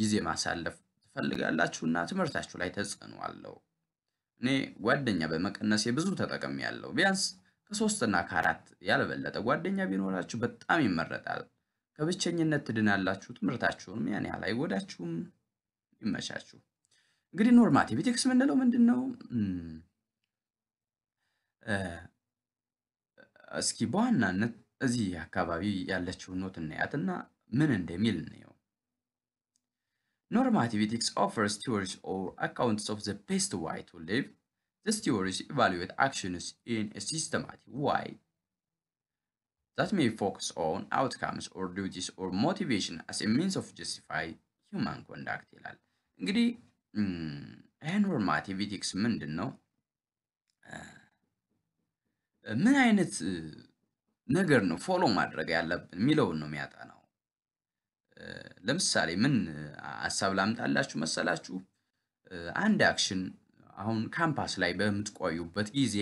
ጊዜ ማሳለፍ ትፈልጋላችሁና ትምህርታችሁ ላይ ተጽዕኖ አለው። እኔ ጓደኛ በመቀነሴ ብዙ ያለው ቢያንስ ከሶስትና ከአራት ያልበለጠ ጓደኛ ቢኖራችሁ በጣም ይመረጣል። ከብቸኝነት ትድናላችሁ። ትምህርታችሁንም ያን ያህል አይጎዳችሁም ይመቻችሁ። እንግዲህ ኖርማቲቭ ቴክስ የምንለው ምንድን ነው? እስኪ በዋናነት እዚህ አካባቢ ያለችውን ኖት እናያት እናያትና ምን እንደሚል እንየው። ኖርማቲቭ ኢቲክስ ኦፈርስ ቲዎሪስ ኦር አካውንትስ ኦፍ ዘ ቤስት ዋይ ቱ ሊቭ ዚስ ቲዎሪስ ኢቫሉዌት አክሽንስ ኢን ኤ ሲስተማቲክ ዋይ ዛት may ፎክስ ኦን አውትካምስ ኦር ዲዩቲስ ኦር ሞቲቬሽን አስ a means of justify human conduct ይላል። እንግዲህ ኤንሮርማቲቭ ኢቲክስ ምንድን ነው? ምን አይነት ነገር ነው ፎሎ ማድረግ ያለብን የሚለውን ነው ነው። ለምሳሌ ምን ሀሳብ ላምጣላችሁ መሰላችሁ? አንድ አክሽን አሁን ካምፓስ ላይ በምትቆዩበት ጊዜ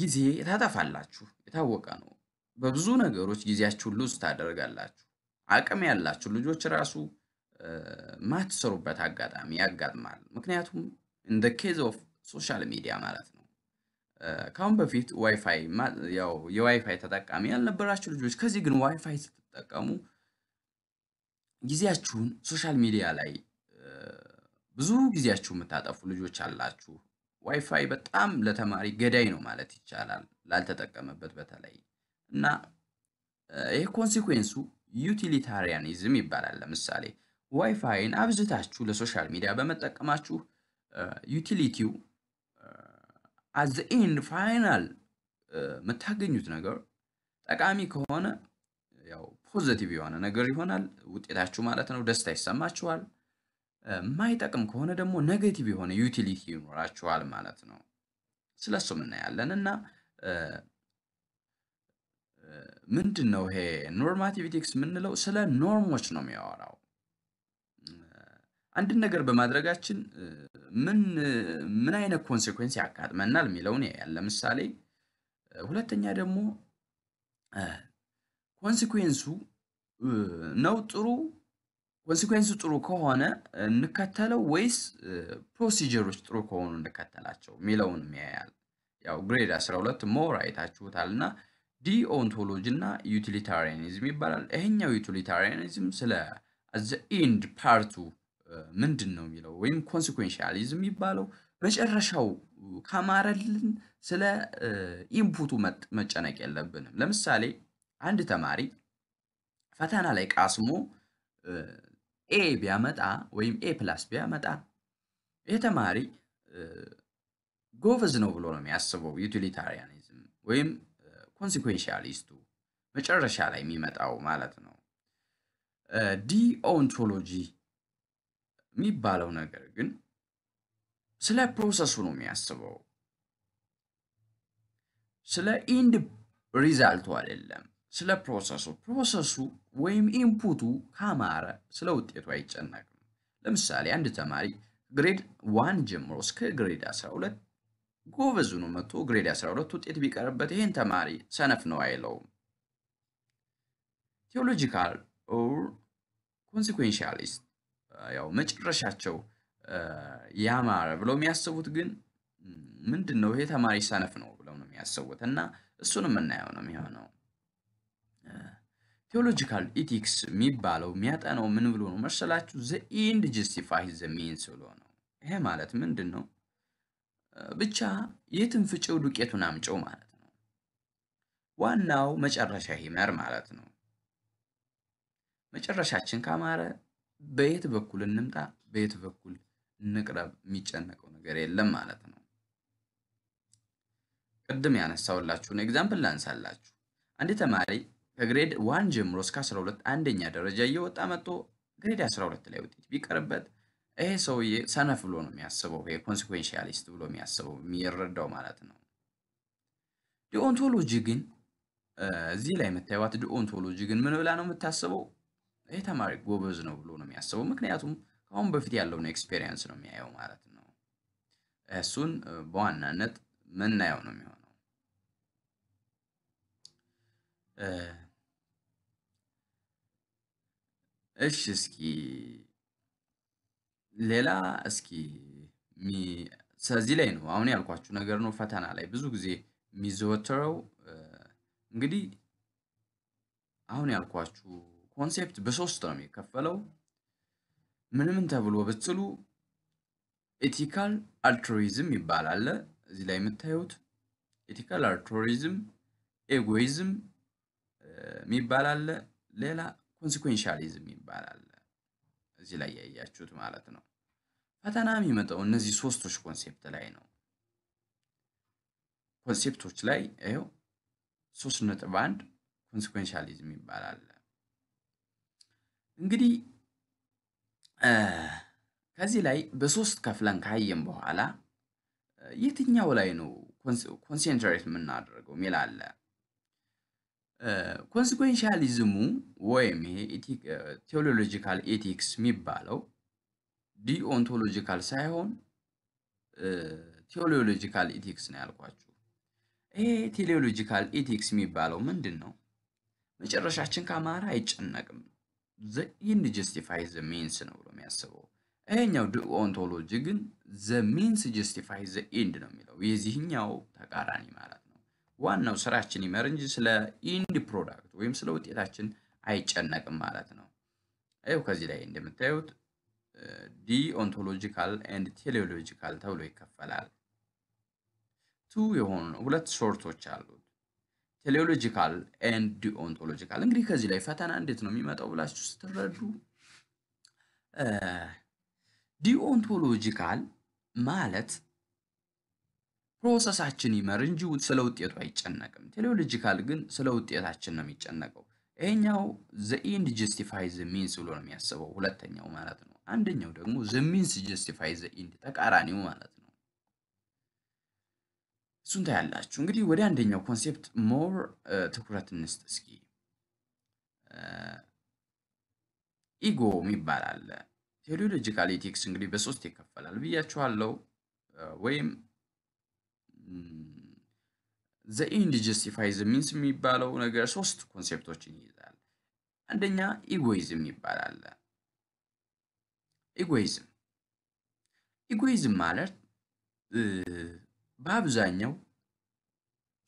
ጊዜ ታጠፋላችሁ፣ የታወቀ ነው። በብዙ ነገሮች ጊዜያችሁን ሉዝ ታደርጋላችሁ። አቅም ያላችሁ ልጆች ራሱ ማትሰሩበት አጋጣሚ ያጋጥማል። ምክንያቱም እንደ ኬዝ ኦፍ ሶሻል ሚዲያ ማለት ነው። ከአሁን በፊት ዋይፋይ ያው የዋይፋይ ተጠቃሚ ያልነበራችሁ ልጆች ከዚህ ግን ዋይፋይ ስትጠቀሙ ጊዜያችሁን ሶሻል ሚዲያ ላይ ብዙ ጊዜያችሁ የምታጠፉ ልጆች አላችሁ። ዋይፋይ በጣም ለተማሪ ገዳይ ነው ማለት ይቻላል፣ ላልተጠቀመበት በተለይ እና ይህ ኮንሲኩዌንሱ ዩቲሊታሪያኒዝም ይባላል። ለምሳሌ ዋይፋይን አብዝታችሁ ለሶሻል ሚዲያ በመጠቀማችሁ ዩቲሊቲው አዘ ኢንድ ፋይናል የምታገኙት ነገር ጠቃሚ ከሆነ ያው ፖዘቲቭ የሆነ ነገር ይሆናል ውጤታችሁ ማለት ነው። ደስታ ይሰማችኋል። የማይጠቅም ከሆነ ደግሞ ኔጌቲቭ የሆነ ዩቲሊቲ ይኖራችኋል ማለት ነው። ስለሱም እናያለን እና ምንድን ነው ይሄ ኖርማቲቪቲክስ የምንለው ስለ ኖርሞች ነው የሚያወራው። አንድን ነገር በማድረጋችን ምን ምን አይነት ኮንሲኮንስ ያጋጥመናል የሚለውን ያያል። ለምሳሌ ሁለተኛ ደግሞ ኮንሲኩዌንሱ ነው ጥሩ ኮንሲኩዌንሱ ጥሩ ከሆነ እንከተለው ወይስ ፕሮሲጀሮች ጥሩ ከሆኑ እንከተላቸው የሚለውን ያያል። ያው ግሬድ 12 ሞር አይታችሁታል እና ዲ ኦንቶሎጂ እና ዩቲሊታሪያኒዝም ይባላል። ይሄኛው ዩቲሊታሪያኒዝም ስለ ዘ ኢንድ ፓርቱ ምንድን ነው የሚለው ወይም ኮንሲኩዌንሻሊዝም የሚባለው መጨረሻው ካማረልን ስለ ኢንፑቱ መጨነቅ የለብንም። ለምሳሌ አንድ ተማሪ ፈተና ላይ ቃስሞ ኤ ቢያመጣ ወይም ኤ ፕላስ ቢያመጣ ይህ ተማሪ ጎበዝ ነው ብሎ ነው የሚያስበው ዩቲሊታሪያኒዝም ወይም ኮንሲኩዌንሻሊስቱ መጨረሻ ላይ የሚመጣው ማለት ነው። ዲ ኦንቶሎጂ የሚባለው ነገር ግን ስለ ፕሮሰሱ ነው የሚያስበው፣ ስለ ኢንድ ሪዛልቱ አይደለም። ስለ ፕሮሰሱ ፕሮሰሱ ወይም ኢንፑቱ ካማረ ስለ ውጤቱ አይጨነቅም። ለምሳሌ አንድ ተማሪ ግሬድ ዋን ጀምሮ እስከ ግሬድ 12 ጎበዝ ነው መጥቶ ግሬድ 12 ውጤት ቢቀርበት ይሄን ተማሪ ሰነፍ ነው አይለውም። ቴዎሎጂካል ኦር ኮንሲኩዌንሻሊስት ያው መጨረሻቸው ያማረ ብለው የሚያስቡት ግን ምንድን ነው ይሄ ተማሪ ሰነፍ ነው ብለው ነው የሚያስቡት እና እሱን የምናየው ነው የሚሆነው። ቴዎሎጂካል ኢቲክስ የሚባለው የሚያጠናው ምን ብሎ ነው መሰላችሁ? ዘ ኢንድ ጀስቲፋይ ዘ ሚንስ ብሎ ነው። ይሄ ማለት ምንድን ነው? ብቻ የትን ፍጭው ዱቄቱን አምጨው ማለት ነው። ዋናው መጨረሻ ሄመር ማለት ነው። መጨረሻችን ካማረ በየት በኩል እንምጣ በየት በኩል እንቅረብ የሚጨነቀው ነገር የለም ማለት ነው። ቅድም ያነሳውላችሁን ኤግዛምፕል ላንሳላችሁ። አንድ ተማሪ ከግሬድ ዋን ጀምሮ እስከ 12 አንደኛ ደረጃ እየወጣ መጥቶ ግሬድ 12 ላይ ውጤት ቢቀርበት ይሄ ሰውዬ ሰነፍ ብሎ ነው የሚያስበው። ይሄ ኮንሲኩዌንሻሊስት ብሎ የሚያስበው የሚረዳው ማለት ነው። ዲኦንቶሎጂ ግን እዚህ ላይ የምታዩት ዲኦንቶሎጂ ግን ምን ብላ ነው የምታስበው? ይህ ተማሪ ጎበዝ ነው ብሎ ነው የሚያስበው። ምክንያቱም ከአሁን በፊት ያለውን ኤክስፔሪየንስ ነው የሚያየው ማለት ነው። እሱን በዋናነት ምናየው ነው የሚሆነው። እሺ እስኪ ሌላ እስኪ ስለዚህ ላይ ነው አሁን ያልኳችሁ ነገር ነው። ፈተና ላይ ብዙ ጊዜ የሚዘወተረው እንግዲህ አሁን ያልኳችሁ ኮንሴፕት በሶስት ነው የሚከፈለው። ምን ምን ተብሎ ብትሉ ኤቲካል አልትሩይዝም ይባላል። እዚህ ላይ የምታዩት ኤቲካል አልትሩይዝም፣ ኤጎይዝም ይባላል። ሌላ ኮንሲኮንሻሊዝም ይባላል። እዚህ ላይ ያያችሁት ማለት ነው። ፈተና የሚመጣው እነዚህ ሶስቶች ኮንሴፕት ላይ ነው። ኮንሴፕቶች ላይ ይኸው ሶስት ነጥብ አንድ ኮንሲኮንሻሊዝም ይባላል። እንግዲህ ከዚህ ላይ በሶስት ከፍለን ካየን በኋላ የትኛው ላይ ነው ኮንሴንትሬት የምናደርገው የሚል አለ። ኮንስኮንሻሊዝሙ ወይም ይሄ ቴዎሎጂካል ኤቲክስ የሚባለው ዲኦንቶሎጂካል ሳይሆን ቴዎሎጂካል ኤቲክስ ነው ያልኳችሁ። ይሄ ቴሌሎጂካል ኤቲክስ የሚባለው ምንድን ነው? መጨረሻችን ካማረ አይጨነቅም። ይህን ጀስቲፋይ ዘ ሚንስ ነው ብሎ የሚያስበው። ይሄኛው ኦንቶሎጂ ግን ዘ ሚንስ ጀስቲፋይ ዘ ኢንድ ነው የሚለው የዚህኛው ተቃራኒ ማለት ነው። ዋናው ስራችን ይመር እንጂ ስለ ኢንድ ፕሮዳክት ወይም ስለ ውጤታችን አይጨነቅም ማለት ነው። ይኸው ከዚህ ላይ እንደምታዩት ዲ ኦንቶሎጂካል ኤንድ ቴሌሎጂካል ተብሎ ይከፈላል። ቱ የሆኑ ሁለት ሶርቶች አሉ። ቴሌሎጂካል ኤንድ ኦንቶሎጂካል። እንግዲህ ከዚህ ላይ ፈተና እንዴት ነው የሚመጣው ብላችሁ ስትረዱ ዲኦንቶሎጂካል ማለት ፕሮሰሳችን ይመር እንጂ ስለ ውጤቱ አይጨነቅም። ቴሌሎጂካል ግን ስለ ውጤታችን ነው የሚጨነቀው። ይሄኛው ዘ ኢንድ ጀስቲፋይ ዘ ሚንስ ብሎ ነው የሚያስበው፣ ሁለተኛው ማለት ነው። አንደኛው ደግሞ ዘ ሚንስ ጀስቲፋይ ዘ ኢንድ ተቃራኒው ማለት ነው። እሱን ታያላችሁ። እንግዲህ ወደ አንደኛው ኮንሴፕት ሞር ትኩረት እንስጥ እስኪ። ኢጎ የሚባል አለ። ቴዎሎጂካል ኢቲክስ እንግዲህ በሶስት ይከፈላል ብያችኋለሁ። ወይም ዘ ኢንድ ጀስቲፋይ ሚንስ የሚባለው ነገር ሶስት ኮንሴፕቶችን ይይዛል። አንደኛ ኢጎይዝም ይባላል። ኢጎይዝም ኢጎይዝም ማለት በአብዛኛው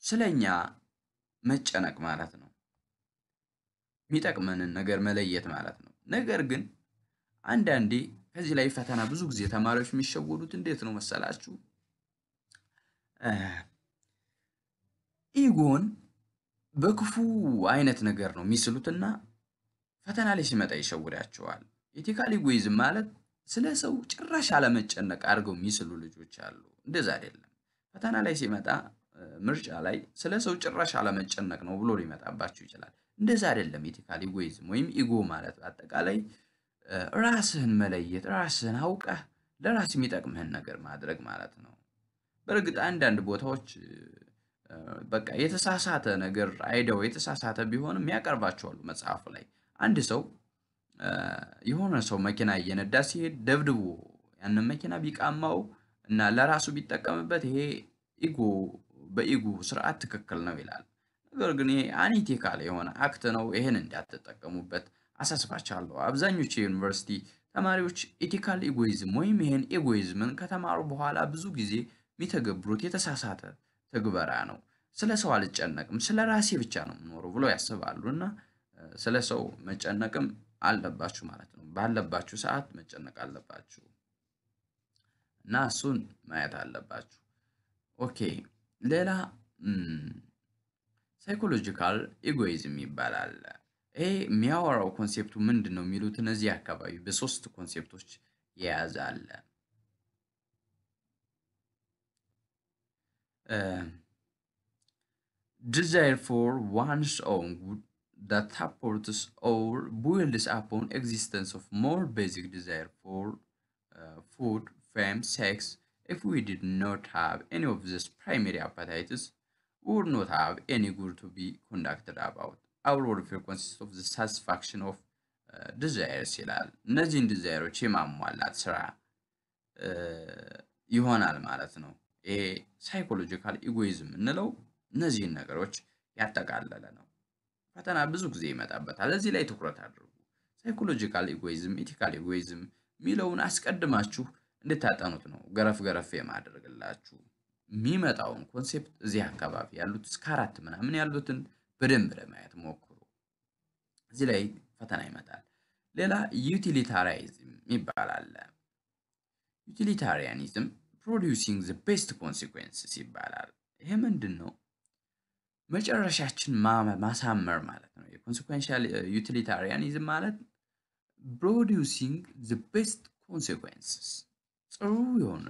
ስለኛ መጨነቅ ማለት ነው። የሚጠቅመንን ነገር መለየት ማለት ነው። ነገር ግን አንዳንዴ ከዚህ ላይ ፈተና ብዙ ጊዜ ተማሪዎች የሚሸወዱት እንዴት ነው መሰላችሁ? ኢጎን በክፉ አይነት ነገር ነው የሚስሉትና ፈተና ላይ ሲመጣ ይሸውዳቸዋል። ኢቲካል ኢጎይዝም ማለት ስለ ሰው ጭራሽ አለመጨነቅ አድርገው የሚስሉ ልጆች አሉ። እንደዛ አይደለም። ፈተና ላይ ሲመጣ ምርጫ ላይ ስለ ሰው ጭራሽ አለመጨነቅ ነው ብሎ ሊመጣባችሁ ይችላል። እንደዛ አይደለም ኢቲካል ኢጎይዝም ወይም ኢጎ ማለት በአጠቃላይ ራስህን መለየት፣ ራስህን አውቀህ ለራስ የሚጠቅምህን ነገር ማድረግ ማለት ነው። በእርግጥ አንዳንድ ቦታዎች በቃ የተሳሳተ ነገር አይደው የተሳሳተ ቢሆንም ያቀርባቸዋሉ መጽሐፉ ላይ አንድ ሰው የሆነ ሰው መኪና እየነዳ ሲሄድ ደብድቦ ያንን መኪና ቢቃማው እና ለራሱ ቢጠቀምበት ይሄ ኢጎ በኢጉ ስርዓት ትክክል ነው ይላል። ነገር ግን ይሄ አኒቴካል የሆነ አክት ነው። ይህን እንዳትጠቀሙበት አሳስባችኋለሁ። አብዛኞቹ የዩኒቨርሲቲ ተማሪዎች ኢቲካል ኢጎይዝም ወይም ይህን ኢጎይዝምን ከተማሩ በኋላ ብዙ ጊዜ የሚተገብሩት የተሳሳተ ትግበራ ነው። ስለ ሰው አልጨነቅም፣ ስለ ራሴ ብቻ ነው የምኖረው ብሎ ያስባሉ እና ስለ ሰው መጨነቅም አለባችሁ ማለት ነው። ባለባችሁ ሰዓት መጨነቅ አለባችሁ እና እሱን ማየት አለባችሁ። ኦኬ ሌላ ሳይኮሎጂካል ኢጎይዝም ይባላል። ይሄ የሚያወራው ኮንሴፕቱ ምንድን ነው የሚሉት እነዚህ አካባቢ በሶስት ኮንሴፕቶች የያዘ አለ። ዲዛይር ፎር ዋንስ ኦውን ጉድ that supports or builds upon existence of more basic desire for uh, food, If we did not have any of this primary hepatitis, we would not have any good to be conducted about. Our worldview consists of the satisfaction of ዲዛይርስ uh, ይላል። እነዚህን ዲዛይሮች የማሟላት ስራ uh, ይሆናል ማለት ነው። ይሄ ሳይኮሎጂካል ኢጎይዝም እንለው እነዚህን ነገሮች ያጠቃለለ ነው። ፈተና ብዙ ጊዜ ይመጣበታል። እዚህ ላይ ትኩረት አድርጉ። ሳይኮሎጂካል ኢጎይዝም፣ ኢቲካል ኢጎይዝም የሚለውን አስቀድማችሁ እንድታጠኑት ነው ገረፍ ገረፍ የማደርግላችሁ። የሚመጣውን ኮንሴፕት እዚህ አካባቢ ያሉት እስከ አራት ምናምን ያሉትን በደንብ ለማየት ሞክሩ። እዚህ ላይ ፈተና ይመጣል። ሌላ ዩቲሊታሪያኒዝም ይባላል። ዩቲሊታሪያኒዝም ፕሮዲውሲንግ ዘ ቤስት ኮንሲኩዌንስስ ይባላል። ይሄ ምንድን ነው? መጨረሻችን ማሳመር ማለት ነው። የኮንሲኩዌንሻል ዩቲሊታሪያኒዝም ማለት ፕሮዲውሲንግ ዘ ቤስት ኮንሲኩዌንስስ ጥሩ የሆነ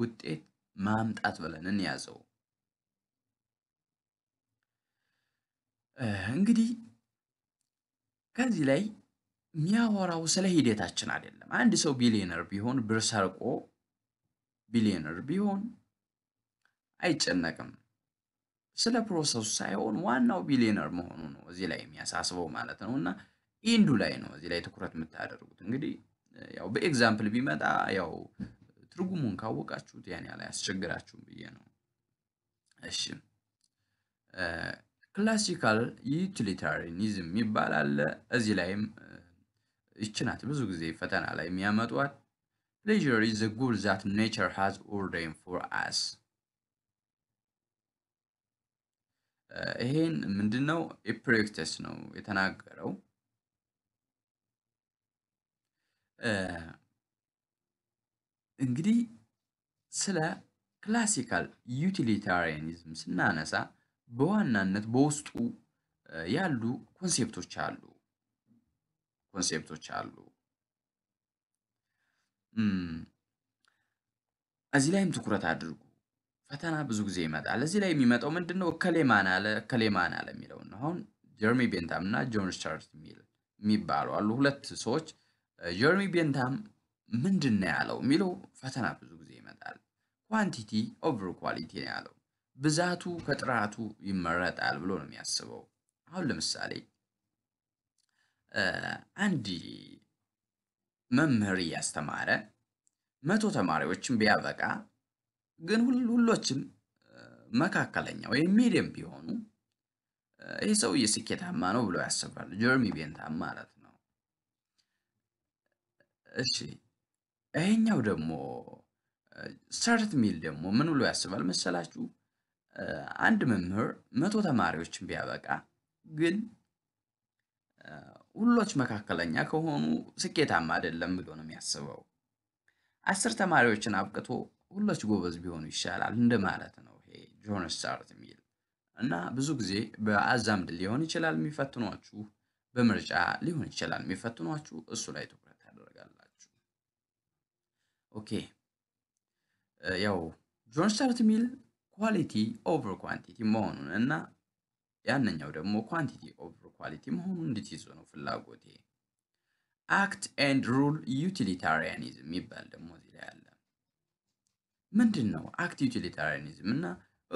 ውጤት ማምጣት ብለን እንያዘው። እንግዲህ ከዚህ ላይ የሚያወራው ስለ ሂደታችን አይደለም። አንድ ሰው ቢሊዮነር ቢሆን ብር ሰርቆ ቢሊዮነር ቢሆን አይጨነቅም። ስለ ፕሮሰሱ ሳይሆን ዋናው ቢሊዮነር መሆኑ ነው እዚህ ላይ የሚያሳስበው ማለት ነው። እና ኢንዱ ላይ ነው እዚህ ላይ ትኩረት የምታደርጉት። እንግዲህ ያው በኤግዛምፕል ቢመጣ ያው ትርጉሙን ካወቃችሁት ያን ያህል አያስቸግራችሁም ብዬ ነው። እሺ ክላሲካል ዩቲሊታሪኒዝም የሚባል አለ። እዚህ ላይም ይቺ ብዙ ጊዜ ፈተና ላይ የሚያመጧት። ፕሌዥር ኢዝ ዘ ጉድ ዛት ኔቸር ሃዝ ኦርዴን ፎር አስ። ይሄን ምንድን ነው ኤፕሬክተስ ነው የተናገረው። እንግዲህ ስለ ክላሲካል ዩቲሊታሪያኒዝም ስናነሳ በዋናነት በውስጡ ያሉ ኮንሴፕቶች አሉ ኮንሴፕቶች አሉ። እዚህ ላይም ትኩረት አድርጉ። ፈተና ብዙ ጊዜ ይመጣል። እዚህ ላይ የሚመጣው ምንድን ነው? እከሌ ማን አለ እከሌ ማን አለ የሚለውን አሁን ጀርሚ ቤንታም እና ጆን ስታርት የሚባሉ አሉ ሁለት ሰዎች ጀርሚ ቤንታም ምንድነው ያለው የሚለው ፈተና ብዙ ጊዜ ይመጣል። ኳንቲቲ ኦቨር ኳሊቲ ነው ያለው። ብዛቱ ከጥራቱ ይመረጣል ብሎ ነው የሚያስበው። አሁን ለምሳሌ አንድ መምህር እያስተማረ መቶ ተማሪዎችን ቢያበቃ ግን ሁሎችም መካከለኛ ወይም ሚዲየም ቢሆኑ ይህ ሰውዬ ስኬታማ ነው ብሎ ያስባል። ጀርሚ ቤንታም ማለት ነው። እሺ ይሄኛው ደግሞ ሰርት ሚል ደግሞ ምን ብሎ ያስባል መሰላችሁ? አንድ መምህር መቶ ተማሪዎችን ቢያበቃ ግን ሁሎች መካከለኛ ከሆኑ ስኬታማ አይደለም ብሎ ነው የሚያስበው። አስር ተማሪዎችን አብቅቶ ሁሎች ጎበዝ ቢሆኑ ይሻላል እንደማለት ነው ይሄ ጆን ስታርት ሚል እና ብዙ ጊዜ በአዛምድ ሊሆን ይችላል የሚፈትኗችሁ፣ በምርጫ ሊሆን ይችላል የሚፈትኗችሁ እሱ ላይ ኦኬ ያው ጆን ስተርት ሚል ኳሊቲ ኦቨር ኳንቲቲ መሆኑን እና ያነኛው ደግሞ ኳንቲቲ ኦቨር ኳሊቲ መሆኑን እንድትይዙ ነው ፍላጎቴ። አክት ኤንድ ሩል ዩቲሊታሪያኒዝም የሚባል ደግሞ እዚህ ላይ አለ። ምንድን ነው አክት ዩቲሊታሪያኒዝም እና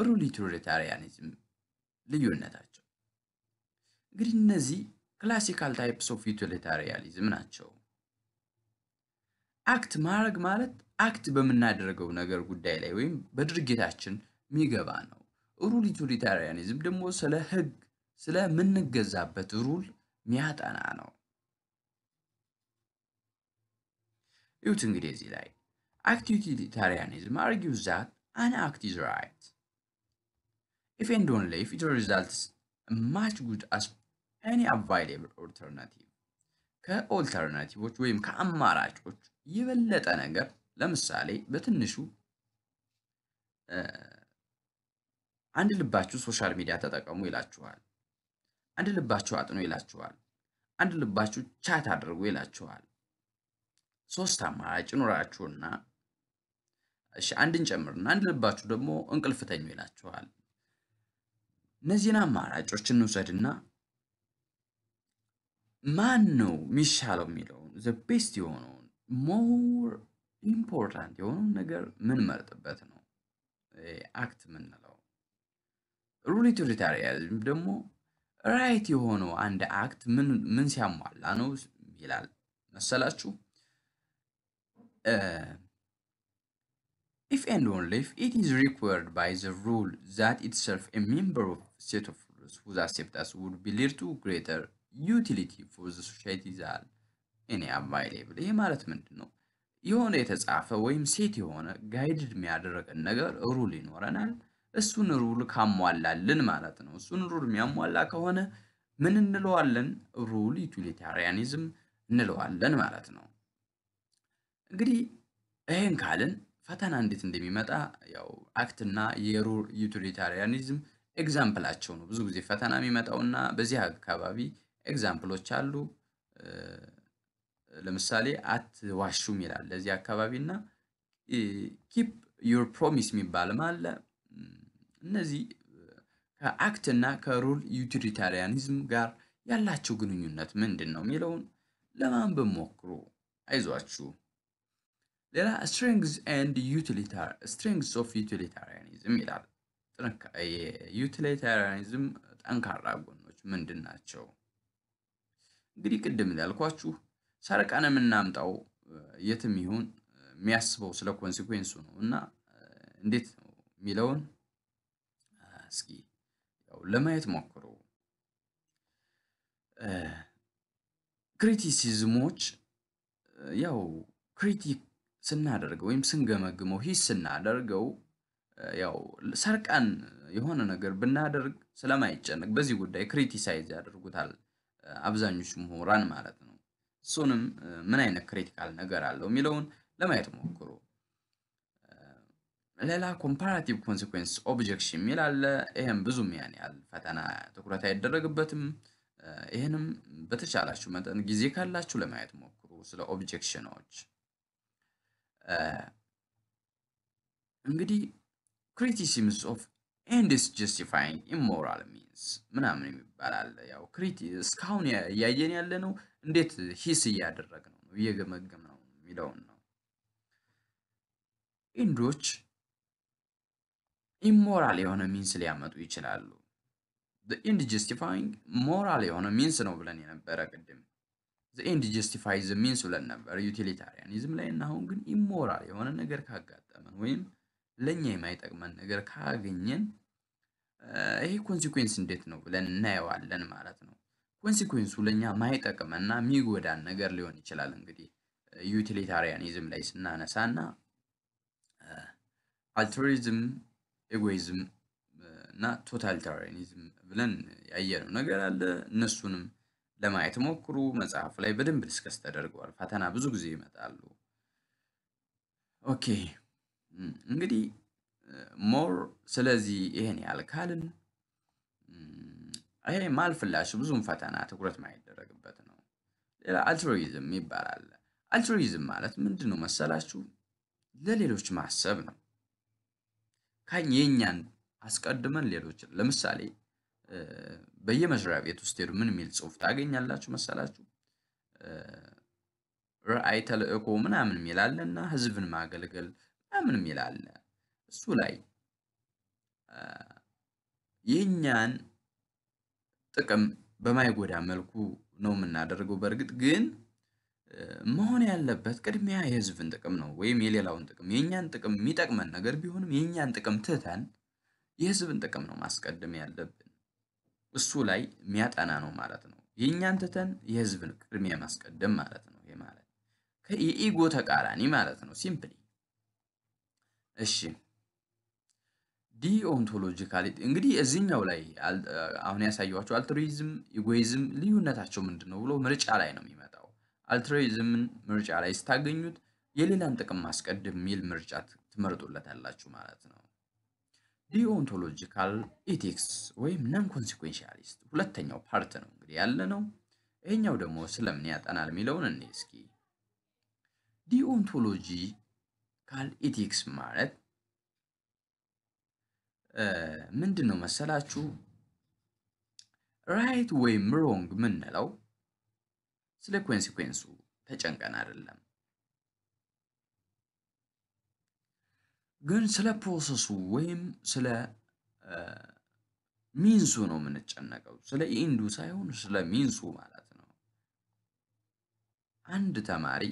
ሩል ዩቲሊታሪያኒዝም ልዩነታቸው? እንግዲህ እነዚህ ክላሲካል ታይፕስ ኦፍ ዩቲሊታሪያኒዝም ናቸው። አክት ማድረግ ማለት አክት በምናደርገው ነገር ጉዳይ ላይ ወይም በድርጊታችን የሚገባ ነው። ሩል ዩቲሊታሪያኒዝም ደግሞ ስለ ህግ ስለምንገዛበት ሩል ሚያጠና ነው። ይሁት እንግዲህ እዚህ ላይ አክት ዩቲሊታሪያኒዝም አርጊው ዛት አን አክት ኢዝ ራይት ኢፍ ኤንድ ኦንሊ ኢፍ ኢት ሪዛልትስ ማች ጉድ አስ ኤኒ አቫይላብል ኦልተርናቲቭ ከኦልተርናቲቮች ወይም ከአማራጮች የበለጠ ነገር ለምሳሌ በትንሹ አንድ ልባችሁ ሶሻል ሚዲያ ተጠቀሙ ይላችኋል። አንድ ልባችሁ አጥኑ ይላችኋል። አንድ ልባችሁ ቻት አድርጉ ይላችኋል። ሶስት አማራጭ ኑራችሁና እሺ አንድን ጨምርና አንድ ልባችሁ ደግሞ እንቅልፍተኙ ይላችኋል። እነዚህን አማራጮች እንውሰድና ማን ነው የሚሻለው የሚለውን ዘ ቤስት የሆነውን ሞር ኢምፖርታንት የሆነውን ነገር ምን መርጥበት ነው አክት የምንለው። ሩል ዩቲሊታሪያኒዝም ደግሞ ራይት የሆነው አንድ አክት ምን ሲያሟላ ነው ይላል መሰላችሁ? ኢፍ ኤንድ ኦንሊ ኢፍ ኢት ኢዝ ሪኳርድ ባይ ዘ ሩል ዛት ኢትሰልፍ ኤ ሜምበር ኦፍ ሴት ኦፍ ሩልስ ሁዝ አክሴፕታንስ ውድ ቢ ሊድ ቱ ግሬተር ዩቲሊቲ ፎር ዘ ሶሳይቲ ዛል እኔ አባይ ሌብል ይሄ ማለት ምንድን ነው? የሆነ የተጻፈ ወይም ሴት የሆነ ጋይድድ የሚያደረገን ነገር ሩል ይኖረናል። እሱን ሩል ካሟላልን ማለት ነው። እሱን ሩል የሚያሟላ ከሆነ ምን እንለዋለን? ሩል ዩቲሊታሪያኒዝም እንለዋለን ማለት ነው። እንግዲህ ይህን ካልን ፈተና እንዴት እንደሚመጣ ያው አክትና የሩል ዩቲሊታሪያኒዝም ኤግዛምፕላቸው ነው። ብዙ ጊዜ ፈተና የሚመጣውና በዚህ አካባቢ ኤግዛምፕሎች አሉ። ለምሳሌ አትዋሹም ይላል ለዚህ አካባቢ እና ኪፕ ዩር ፕሮሚስ የሚባልም አለ። እነዚህ ከአክት እና ከሩል ዩቲሊታሪያኒዝም ጋር ያላቸው ግንኙነት ምንድን ነው የሚለውን ለማንበብ ሞክሩ። አይዟችሁ። ሌላ ስትሪንግስ ኤንድ ስትሪንግስ ኦፍ ዩቲሊታሪያኒዝም ይላል። ዩቲሊታሪያኒዝም ጠንካራ ጎኖች ምንድን ናቸው? እንግዲህ ቅድም ላልኳችሁ ሰርቀን የምናምጣው የትም ይሁን የሚያስበው ስለ ኮንሲኩዌንሱ ነው እና እንዴት ነው የሚለውን እስኪ ያው ለማየት ሞክሩ። ክሪቲሲዝሞች ያው ክሪቲክ ስናደርገው ወይም ስንገመግመው ሂስ ስናደርገው ያው ሰርቀን የሆነ ነገር ብናደርግ ስለማይጨነቅ በዚህ ጉዳይ ክሪቲሳይዝ ያደርጉታል አብዛኞቹ ምሁራን ማለት ነው። እሱንም ምን አይነት ክሪቲካል ነገር አለው የሚለውን ለማየት ሞክሩ። ሌላ ኮምፓራቲቭ ኮንሲኩዌንስ ኦብጀክሽን የሚል አለ። ይህም ብዙም ያን ያህል ፈተና ትኩረት አይደረግበትም። ይህንም በተቻላችሁ መጠን ጊዜ ካላችሁ ለማየት ሞክሩ። ስለ ኦብጀክሽኖች እንግዲህ ክሪቲሲምስ ኦፍ ኤንድስ ጀስቲፋይንግ ኢሞራል ሚንስ ምናምን የሚባል አለ። ያው እስካሁን እያየን ያለ ነው እንዴት ሂስ እያደረግ ነው እየገመገም ነው የሚለውን ነው። ኢንዶች ኢሞራል የሆነ ሚንስ ሊያመጡ ይችላሉ። ኢንድ ጀስቲፋይንግ ሞራል የሆነ ሚንስ ነው ብለን የነበረ ቅድም ኢንድ ጀስቲፋይዝ ሚንስ ብለን ነበር ዩቲሊታሪያኒዝም ላይ እና አሁን ግን ኢሞራል የሆነ ነገር ካጋጠመን ወይም ለእኛ የማይጠቅመን ነገር ካገኘን ይሄ ኮንሲኩዌንስ እንዴት ነው ብለን እናየዋለን ማለት ነው። ኮንሲኩዌንሱ ለእኛ ማይጠቅምና የሚጎዳን ነገር ሊሆን ይችላል። እንግዲህ ዩቲሊታሪያኒዝም ላይ ስናነሳ እና አልትሪዝም፣ ኤጎይዝም እና ቶታሊታሪያኒዝም ብለን ያየነው ነገር አለ። እነሱንም ለማየት ሞክሩ። መጽሐፍ ላይ በደንብ ዲስከስ ተደርገዋል። ፈተና ብዙ ጊዜ ይመጣሉ። ኦኬ እንግዲህ ሞር ስለዚህ ይሄን ያልካልን ይሄ ማልፍላሽ ብዙም ፈተና ትኩረት ማይደረግበት ነው። ሌላ አልትሩይዝም ይባላል። አልትሩይዝም ማለት ምንድን ነው መሰላችሁ? ለሌሎች ማሰብ ነው። የእኛን አስቀድመን ሌሎችን ለምሳሌ በየመስሪያ ቤት ውስጥ ሄዱ ምን የሚል ጽሁፍ ታገኛላችሁ መሰላችሁ? ራዕይ፣ ተልእኮ ምናምን የሚል እና ህዝብን ማገልገል ምናምን የሚላለ እሱ ላይ የእኛን ጥቅም በማይጎዳ መልኩ ነው የምናደርገው። በእርግጥ ግን መሆን ያለበት ቅድሚያ የህዝብን ጥቅም ነው ወይም የሌላውን ጥቅም የእኛን ጥቅም የሚጠቅመን ነገር ቢሆንም የእኛን ጥቅም ትተን የህዝብን ጥቅም ነው ማስቀደም ያለብን። እሱ ላይ የሚያጠና ነው ማለት ነው። የእኛን ትተን የህዝብን ቅድሚያ ማስቀደም ማለት ነው። ይሄ ማለት የኢጎ ተቃራኒ ማለት ነው ሲምፕሊ። እሺ ዲኦንቶሎጂካሊ እንግዲህ እዚህኛው ላይ አሁን ያሳየኋቸው አልትሩይዝም ኢጎይዝም ልዩነታቸው ምንድን ነው ብሎ ምርጫ ላይ ነው የሚመጣው። አልትሩይዝምን ምርጫ ላይ ስታገኙት የሌላን ጥቅም ማስቀድም የሚል ምርጫ ትመርጡለታላችሁ ማለት ነው። ዲኦንቶሎጂካል ኢቲክስ ወይም ነን ኮንሲኩዌንሻሊስት ሁለተኛው ፓርት ነው እንግዲህ ያለ ነው። ይህኛው ደግሞ ስለምን ያጠናል የሚለውን እኔ እስኪ ዲኦንቶሎጂካል ኢቲክስ ማለት ምንድነው መሰላችሁ ራይት ወይም ሮንግ የምንለው ስለ ኮንሲኩዌንሱ ተጨንቀን አይደለም፣ ግን ስለ ፕሮሰሱ ወይም ስለ ሚንሱ ነው የምንጨነቀው። ስለ ኢንዱ ሳይሆን ስለ ሚንሱ ማለት ነው። አንድ ተማሪ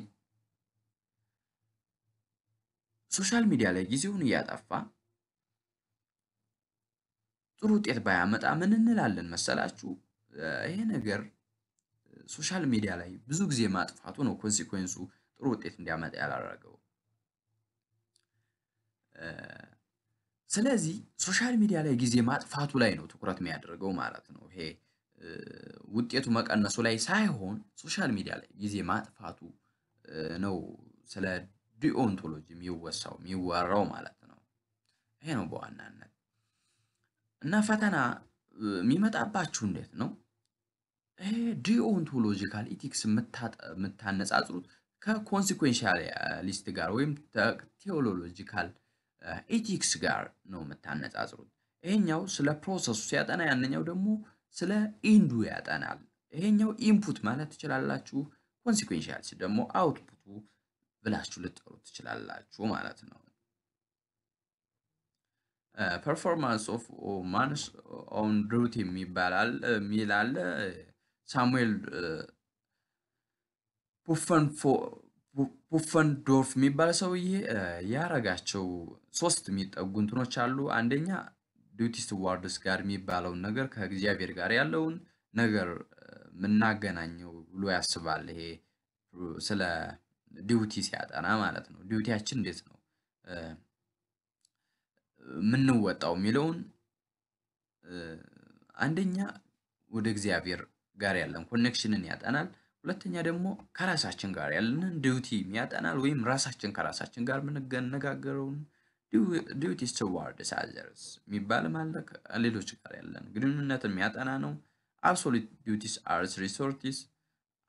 ሶሻል ሚዲያ ላይ ጊዜውን እያጠፋ ጥሩ ውጤት ባያመጣ ምን እንላለን መሰላችሁ? ይሄ ነገር ሶሻል ሚዲያ ላይ ብዙ ጊዜ ማጥፋቱ ነው ኮንሲኮንሱ ጥሩ ውጤት እንዲያመጣ ያላደረገው። ስለዚህ ሶሻል ሚዲያ ላይ ጊዜ ማጥፋቱ ላይ ነው ትኩረት የሚያደርገው ማለት ነው። ይሄ ውጤቱ መቀነሱ ላይ ሳይሆን ሶሻል ሚዲያ ላይ ጊዜ ማጥፋቱ ነው ስለ ዲኦንቶሎጂ የሚወሳው የሚወራው ማለት ነው። ይሄ ነው በዋናነት እና ፈተና የሚመጣባችሁ እንዴት ነው? ይሄ ዲኦንቶሎጂካል ኢቲክስ የምታነጻጽሩት ከኮንሲኩዌንሻሊስት ጋር ወይም ቴዎሎጂካል ኢቲክስ ጋር ነው የምታነጻጽሩት። ይሄኛው ስለ ፕሮሰሱ ሲያጠና፣ ያንኛው ደግሞ ስለ ኢንዱ ያጠናል። ይሄኛው ኢንፑት ማለት ትችላላችሁ፣ ኮንሲኩዌንሻልስ ደግሞ አውትፑቱ ብላችሁ ልጠሩት ትችላላችሁ ማለት ነው። ፐርፎርማንስ ኦፍ ማንስ ኦን ሩት የሚባላል ሚል አለ። ሳሙኤል ፑፈንዶርፍ የሚባል ሰውዬ ያረጋቸው ሶስት የሚጠጉ እንትኖች አሉ። አንደኛ ዲዩቲስ ዋርድስ ጋር የሚባለውን ነገር ከእግዚአብሔር ጋር ያለውን ነገር የምናገናኘው ብሎ ያስባል። ይሄ ስለ ዲዩቲ ሲያጠና ማለት ነው። ዲዩቲያችን እንዴት ነው የምንወጣው የሚለውን አንደኛ ወደ እግዚአብሔር ጋር ያለን ኮኔክሽንን ያጠናል። ሁለተኛ ደግሞ ከራሳችን ጋር ያለንን ዲዩቲም ያጠናል። ወይም ራሳችን ከራሳችን ጋር የምንነጋገረውን ዲዩቲስ ቱዋርድስ ሳዘርስ የሚባል አለ። ከሌሎች ጋር ያለን ግንኙነትን የሚያጠና ነው። አብሶሉት ዲዩቲስ አርስ ሪሶርቲስ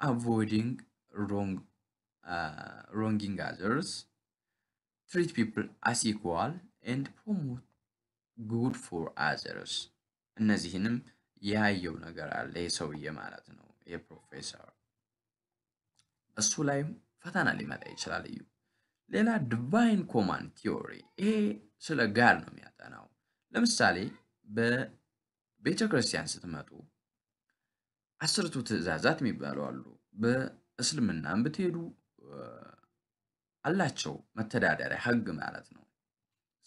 አቮይዲንግ ሮንግ ሮንጊንግ አዘርስ ትሪት ፒፕል አስ ኢኳል ኤንድ ፕሮሞት ጉድ ፎር አዘርስ። እነዚህንም ያየው ነገር አለ ይህ ማለት ነው። የፕሮፌሰር እሱ ላይም ፈተና ሊመጣ ይችላል። እዩ ሌላ ዲቫይን ኮማንድ ቲዮሪ፣ ይሄ ስለ ጋድ ነው የሚያጠናው። ለምሳሌ በቤተ ክርስቲያን ስትመጡ አስርቱ ትእዛዛት የሚባሉ አሉ። በእስልምናም ብትሄዱ አላቸው መተዳደሪያ ህግ ማለት ነው።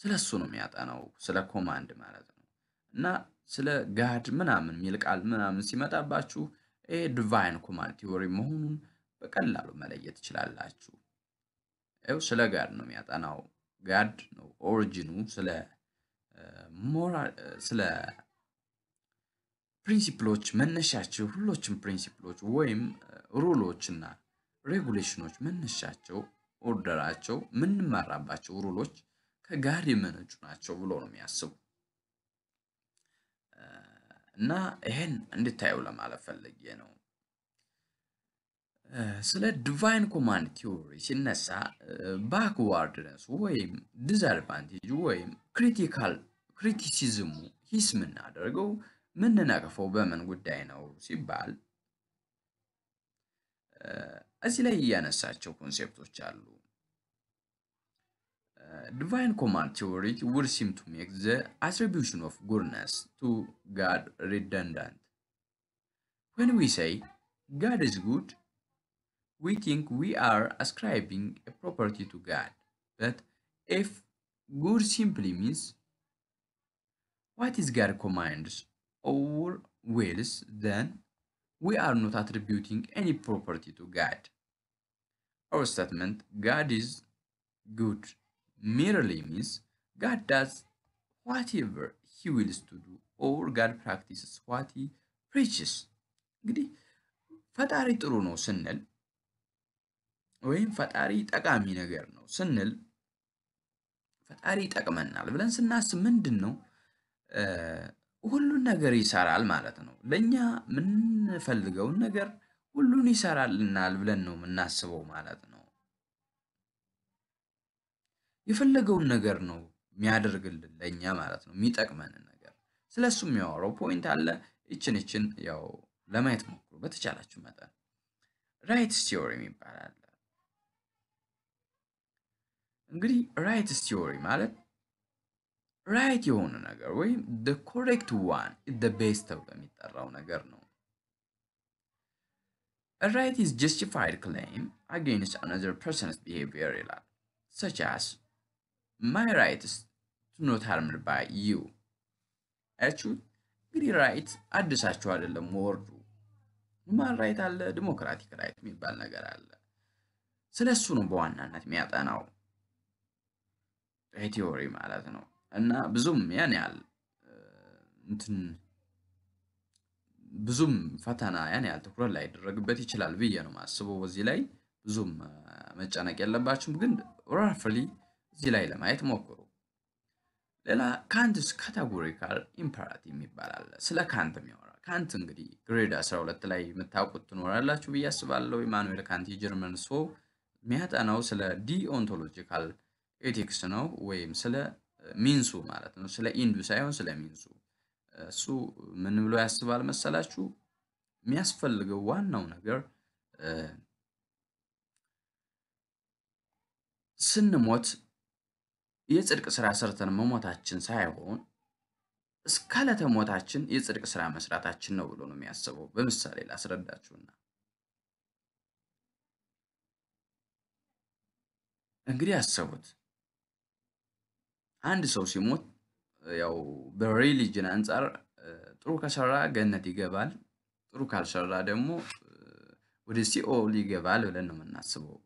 ስለ እሱ ነው የሚያጠናው፣ ስለ ኮማንድ ማለት ነው። እና ስለ ጋድ ምናምን የሚል ቃል ምናምን ሲመጣባችሁ ይሄ ዲቫይን ኮማንድ ቲዎሪ መሆኑን በቀላሉ መለየት ትችላላችሁ። ይኸው ስለ ጋድ ነው የሚያጠናው። ጋድ ነው ኦሪጂኑ። ስለ ሞራል ስለ ፕሪንሲፕሎች መነሻቸው ሁሎችም ፕሪንሲፕሎች ወይም ሩሎችና ሬጉሌሽኖች መነሻቸው ኦርደራቸው የምንመራባቸው ሩሎች ከጋድ የመነጩ ናቸው ብሎ ነው የሚያስቡ እና ይሄን እንድታየው ለማለት ፈልጌ ነው። ስለ ዲቫይን ኮማንድ ቲዮሪ ሲነሳ ባክዋርድነሱ ወይም ዲስአድቫንቴጁ ወይም ክሪቲካል ክሪቲሲዝሙ ሂስ የምናደርገው ምንነቅፈው በምን ጉዳይ ነው ሲባል እዚህ ላይ እያነሳቸው ኮንሴፕቶች አሉ። Uh, divine command theory would seem to make the attribution of goodness to God redundant. When we say God is good, we think we are ascribing a property to God. But if good simply means what is God commands or wills, then we are not attributing any property to God. Our statement, God is good, merely means God does whatever he wills to do or God practices what he preaches። እንግዲህ ፈጣሪ ጥሩ ነው ስንል ወይም ፈጣሪ ጠቃሚ ነገር ነው ስንል ፈጣሪ ይጠቅመናል ብለን ስናስብ ምንድን ነው ሁሉን ነገር ይሰራል ማለት ነው። ለእኛ የምንፈልገውን ነገር ሁሉን ይሰራልናል ብለን ነው የምናስበው ማለት ነው። የፈለገውን ነገር ነው የሚያደርግልን ለእኛ ማለት ነው የሚጠቅመንን ነገር ስለሱ የሚያወራው ፖይንት አለ። ይችን እችን ያው ለማየት ሞክሩ በተቻላችሁ መጠን። ራይት ቲዮሪም ይባላል። እንግዲህ ራይት ቲዮሪ ማለት ራይት የሆነ ነገር ወይም ደ ኮሬክት ዋን ደ ቤስት ተብሎ የሚጠራው ነገር ነው። ራይት ኢዝ ጀስቲፋይድ ክሌም አጌንስት አነዘር ፐርሰንስ ቢሄቪየር ይላል ሰች አስ ማይ ራይትስ ቱ ኖት ሃርምድ ባይ ዩ። አያችሁ እንግዲህ ራይት አድሳችሁ አይደለም ወርዱ ሁማን ራይት አለ፣ ዲሞክራቲክ ራይት የሚባል ነገር አለ። ስለ እሱ ነው በዋናነት የሚያጠናው ቲዎሪ ማለት ነው። እና ብዙም ያን ያህል እንትን ብዙም ፈተና ያን ያህል ትኩረት ላይ ይችላል ብዬ ነው ማስበው። በዚህ ላይ ብዙም መጨነቅ የለባችሁም ግን ራፍሊ እዚህ ላይ ለማየት ሞክሩ። ሌላ ካንትስ ካታጎሪካል ኢምፐራቲቭ ይባላል። ስለ ካንት የሚያወራ ካንት እንግዲህ ግሬድ 12 ላይ የምታውቁት ትኖራላችሁ ብዬ አስባለሁ። ኢማኑኤል ካንት የጀርመን ሰው የሚያጠናው ስለ ዲኦንቶሎጂካል ኤቲክስ ነው፣ ወይም ስለ ሚንሱ ማለት ነው። ስለ ኢንዱ ሳይሆን ስለ ሚንሱ። እሱ ምን ብሎ ያስባል መሰላችሁ? የሚያስፈልገው ዋናው ነገር ስንሞት የጽድቅ ስራ ሰርተን መሞታችን ሳይሆን እስከ ዕለተ ሞታችን የጽድቅ ስራ መስራታችን ነው ብሎ ነው የሚያስበው። በምሳሌ ላስረዳችሁና እንግዲህ አሰቡት። አንድ ሰው ሲሞት ያው በሪሊጅን አንጻር ጥሩ ከሰራ ገነት ይገባል፣ ጥሩ ካልሰራ ደግሞ ወደ ሲኦል ይገባል ብለን ነው የምናስበው።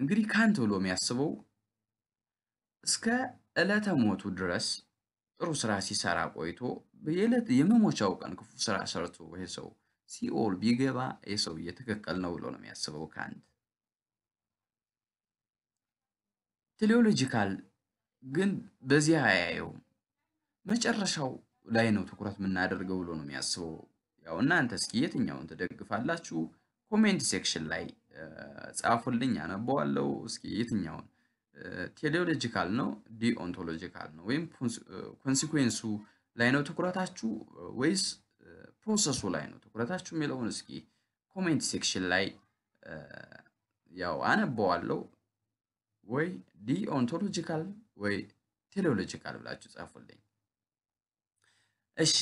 እንግዲህ ካንት ብሎ የሚያስበው እስከ ዕለተ ሞቱ ድረስ ጥሩ ስራ ሲሰራ ቆይቶ የመሞቻው ቀን ክፉ ስራ ሰርቶ ይሄ ሰው ሲኦል ቢገባ ይህ ሰው ትክክል ነው ብሎ ነው የሚያስበው። ከአንድ ቴሌዎሎጂካል ግን በዚህ አያየውም። መጨረሻው ላይ ነው ትኩረት የምናደርገው ብሎ ነው የሚያስበው። ያው እናንተ እስኪ የትኛውን ትደግፋላችሁ? ኮሜንት ሴክሽን ላይ ጻፉልኝ፣ አነበዋለሁ። እስኪ የትኛውን ቴሌዮሎጂካል ነው ዲኦንቶሎጂካል ነው ወይም ኮንሲኩዌንሱ ላይ ነው ትኩረታችሁ ወይስ ፕሮሰሱ ላይ ነው ትኩረታችሁ የሚለውን እስኪ ኮሜንት ሴክሽን ላይ ያው አነበዋለው ወይ ዲኦንቶሎጂካል ወይ ቴሌዮሎጂካል ብላችሁ ጻፉልኝ። እሺ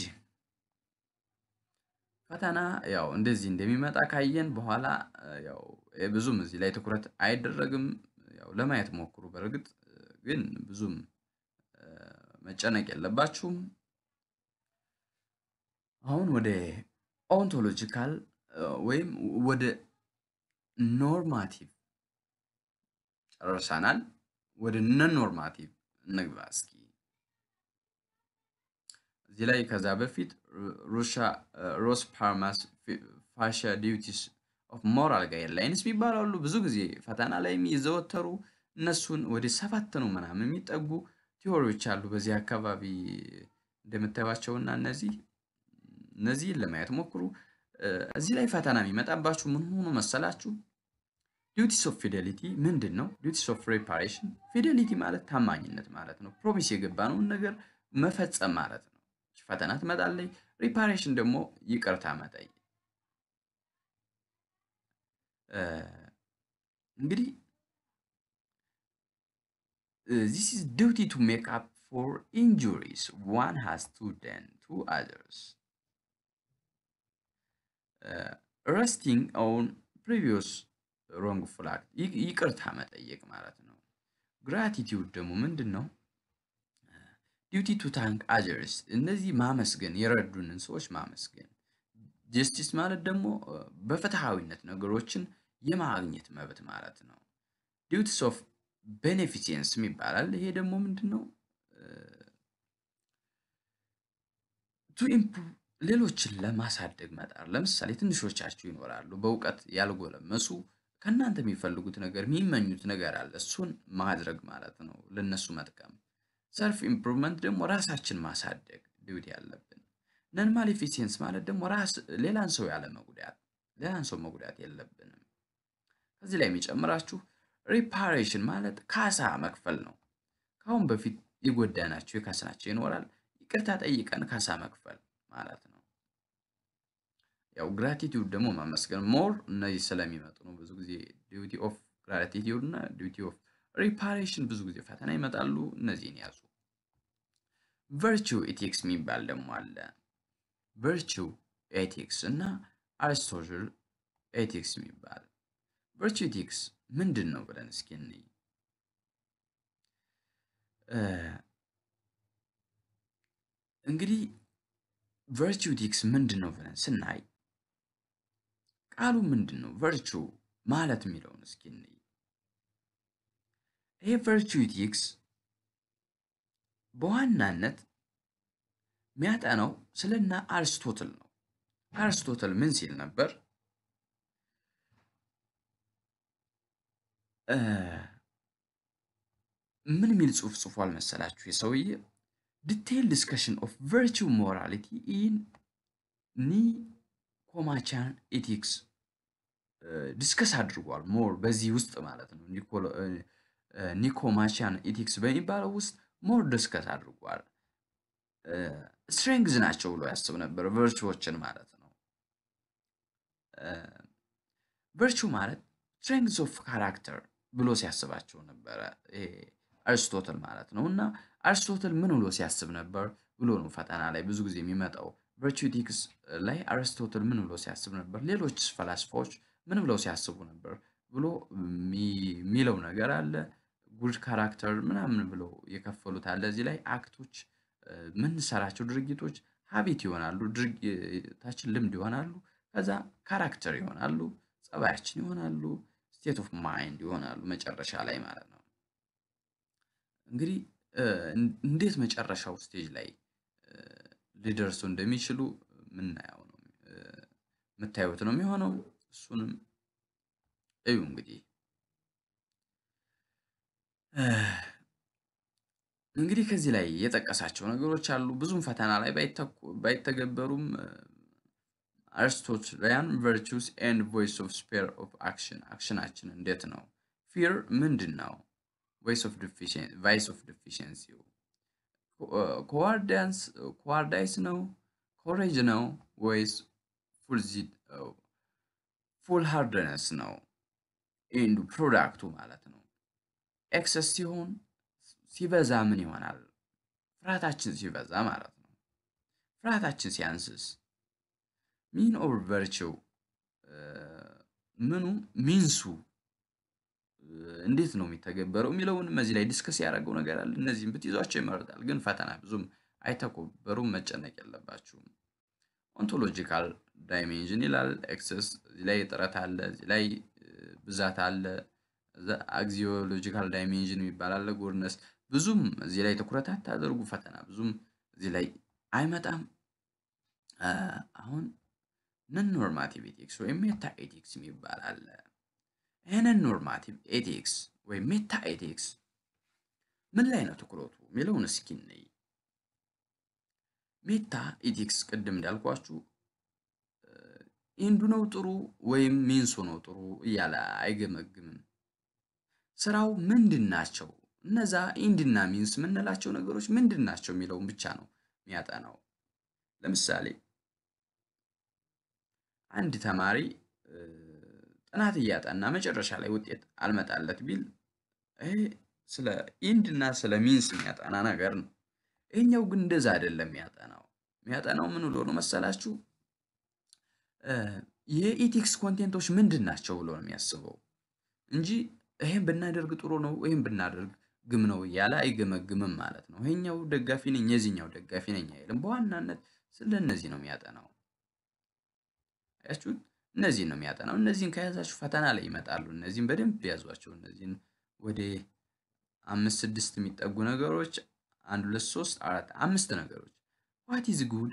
ፈተና ያው እንደዚህ እንደሚመጣ ካየን በኋላ ያው ብዙም እዚህ ላይ ትኩረት አይደረግም። ያው ለማየት ሞክሩ። በእርግጥ ግን ብዙም መጨነቅ የለባችሁም። አሁን ወደ ኦንቶሎጂካል ወይም ወደ ኖርማቲቭ ጨርሰናል። ወደ ነኖርማቲቭ ኖርማቲቭ እንግባ እስኪ። እዚህ ላይ ከዛ በፊት ሩሻ ሮስ ፓርማስ ፋሻ ዲዩቲስ ኦፍ ሞራል ጋይድላይንስ የሚባሉ አሉ። ብዙ ጊዜ ፈተና ላይ የሚዘወተሩ እነሱን ወደ ሰባት ነው ምናምን የሚጠጉ ቲዎሪዎች አሉ በዚህ አካባቢ እንደምታዩቸውና እነዚህ እነዚህን ለማየት ሞክሩ። እዚህ ላይ ፈተና የሚመጣባችሁ ምን ሆኖ መሰላችሁ? ዲዩቲስ ኦፍ ፊደሊቲ ምንድን ነው? ዲዩቲስ ኦፍ ሪፓሬሽን ፊደሊቲ ማለት ታማኝነት ማለት ነው። ፕሮሚስ የገባነውን ነገር መፈጸም ማለት ነው። ፈተና ትመጣለች። ሪፓሬሽን ደግሞ ይቅርታ መጠየቅ እንግዲህ ዚስ ኢዝ to ቱ ሜክ አፕ ፎር ኢንጁሪስ ዋን ሃዝ ቱ ደን ቱ አዘርስ ረስቲንግ ኦን ፕሪቪየስ ሮንግፉል አክት ይቅርታ መጠየቅ ማለት ነው። ግራቲቲዩድ ደግሞ ምንድን ነው? ዲዩቲ ቱ ታንክ አዘርስ፣ እነዚህ ማመስገን የረዱንን ሰዎች ማመስገን። ጀስቲስ ማለት ደግሞ በፍትሐዊነት ነገሮችን የማግኘት መብት ማለት ነው። ዲዩቲስ ኦፍ ቤኔፊሲየንስ ይባላል። ይሄ ደግሞ ምንድን ነው? ሌሎችን ለማሳደግ መጣር። ለምሳሌ ትንሾቻችሁ ይኖራሉ፣ በእውቀት ያልጎለመሱ ከእናንተ የሚፈልጉት ነገር የሚመኙት ነገር አለ። እሱን ማድረግ ማለት ነው፣ ለነሱ መጥቀም። ሰልፍ ኢምፕሩቭመንት ደግሞ ራሳችን ማሳደግ ዲዩቲ ያለብን። ነን ማሌፊሲየንስ ማለት ደግሞ ራስ ሌላን ሰው ያለ መጉዳት ሌላን ሰው መጉዳት የለብንም። እዚህ ላይ የሚጨምራችሁ ሪፓሬሽን ማለት ካሳ መክፈል ነው። ከአሁን በፊት የጎዳናቸው የካስናቸው ይኖራል። ይቅርታ ጠይቀን ካሳ መክፈል ማለት ነው። ያው ግራቲቲዩድ ደግሞ ማመስገን ሞር እነዚህ ስለሚመጡ ነው። ብዙ ጊዜ ዲዩቲ ኦፍ ግራቲቲዩድ እና ዲዩቲ ኦፍ ሪፓሬሽን ብዙ ጊዜ ፈተና ይመጣሉ። እነዚህን ያዙ። ቨርቹ ኤቲክስ የሚባል ደግሞ አለ። ቨርቹ ኤቲክስ እና አሪስቶትል ኤቲክስ የሚባል ቨርቹቲክስ ምንድን ነው ብለን እስኪ እንይ። እንግዲህ ቨርቹቲክስ ምንድን ነው ብለን ስናይ ቃሉ ምንድን ነው? ቨርቹ ማለት የሚለውን እስኪ እንይ። ይሄ ቨርቹቲክስ በዋናነት የሚያጠነው ስለና አርስቶትል ነው። አርስቶትል ምን ሲል ነበር? ምን የሚል ጽሁፍ ጽፎ አልመሰላችሁ የሰውዬ ዲቴይል ዲስከሽን ኦፍ ቨርቹ ሞራሊቲ ኢን ኒኮማቻን ኤቲክስ ዲስከስ አድርጓል። ሞር በዚህ ውስጥ ማለት ነው ኒኮማቻን ኢቲክስ በሚባለው ውስጥ ሞር ዲስከስ አድርጓል። ስትሬንግዝ ናቸው ብሎ ያስብ ነበር ቨርቹዎችን ማለት ነው። ቨርቹ ማለት ስትሬንግዝ ኦፍ ካራክተር ብሎ ሲያስባቸው ነበረ አርስቶትል ማለት ነው። እና አርስቶትል ምን ብሎ ሲያስብ ነበር ብሎ ነው ፈተና ላይ ብዙ ጊዜ የሚመጣው። ቨርቹቲክስ ላይ አርስቶትል ምን ብሎ ሲያስብ ነበር፣ ሌሎች ፈላስፋዎች ምን ብለው ሲያስቡ ነበር ብሎ የሚለው ነገር አለ። ጉድ ካራክተር ምናምን ብለው የከፈሉት አለ። እዚህ ላይ አክቶች የምንሰራቸው ድርጊቶች ሀቢት ይሆናሉ፣ ድርጊታችን ልምድ ይሆናሉ፣ ከዛ ካራክተር ይሆናሉ፣ ጸባያችን ይሆናሉ። ስቴት ኦፍ ማይንድ ይሆናሉ መጨረሻ ላይ ማለት ነው። እንግዲህ እንዴት መጨረሻው ስቴጅ ላይ ሊደርሱ እንደሚችሉ ምናየው ነው የምታዩት ነው የሚሆነው። እሱንም እዩ እንግዲህ እንግዲህ ከዚህ ላይ የጠቀሳቸው ነገሮች አሉ። ብዙም ፈተና ላይ ባይተገበሩም አርስቶትሊያን ቨርቹስ ኤንድ ቮይስ ኦፍ ስፔር ኦፍ አክሽን አክሽናችን እንዴት ነው? ፊር ምንድን ነው? ቫይስ ኦፍ ዲፊሽንሲ ኮዋርዳይስ ነው? ኮሬጅ ነው ወይስ ፉል ሃርድነስ ነው? ኢንዱ ፕሮዳክቱ ማለት ነው። ኤክሰስ ሲሆን ሲበዛ ምን ይሆናል? ፍርሃታችን ሲበዛ ማለት ነው። ፍርሃታችን ሲያንስስ ሚን ኦር ቨርቹው ምኑ ሚንሱ እንዴት ነው የሚተገበረው የሚለውን እዚህ ላይ ዲስከስ ያደረገው ነገር አለ። እነዚህም ብትይዟቸው ይመረጣል። ግን ፈተና ብዙም አይተኮበሩም፣ መጨነቅ የለባችሁም። ኦንቶሎጂካል ዳይሜንዥን ይላል። ኤክሰስ እዚህ ላይ ጥረት አለ፣ እዚህ ላይ ብዛት አለ። አግዚዮሎጂካል ዳይሜንዥን የሚባል አለ። ጎርነስ ብዙም እዚህ ላይ ትኩረት አታደርጉ። ፈተና ብዙም እዚህ ላይ አይመጣም። አሁን ነን ኖርማቲቭ ኤቲክስ ወይም ሜታ ኤቲክስ የሚባል አለ። ይህ ኖርማቲቭ ኤቲክስ ወይም ሜታ ኤቲክስ ምን ላይ ነው ትኩረቱ የሚለውን እስኪ እንይ። ሜታ ኢቲክስ ቅድም እንዳልኳችሁ ኢንዱ ነው ጥሩ ወይም ሜንሱ ነው ጥሩ እያለ አይገመግምም። ስራው ምንድን ናቸው እነዛ ኢንድና ሚንስ የምንላቸው ነገሮች ምንድን ናቸው የሚለውን ብቻ ነው የሚያጠናው። ለምሳሌ አንድ ተማሪ ጥናት እያጠና መጨረሻ ላይ ውጤት አልመጣለት ቢል ይሄ ስለ ኢንድ እና ስለ ሚንስ የሚያጠና ነገር ነው። ይሄኛው ግን እንደዛ አይደለም የሚያጠናው። የሚያጠናው ምን ብሎ ነው መሰላችሁ? የኢቲክስ ኮንቴንቶች ምንድን ናቸው ብሎ ነው የሚያስበው እንጂ ይሄን ብናደርግ ጥሩ ነው፣ ይሄን ብናደርግ ግም ነው እያለ አይገመግምም ማለት ነው። ይሄኛው ደጋፊ ነኝ፣ የዚህኛው ደጋፊ ነኝ አይልም። በዋናነት ስለነዚህ ነው የሚያጠናው። ያችሁ እነዚህን ነው የሚያጠናው። እነዚህን ከያዛችሁ ፈተና ላይ ይመጣሉ። እነዚህን በደንብ ያዟቸው። እነዚህን ወደ አምስት ስድስት የሚጠጉ ነገሮች አንድ ሁለት ሶስት አራት አምስት ነገሮች ዋት ኢዝ ጉድ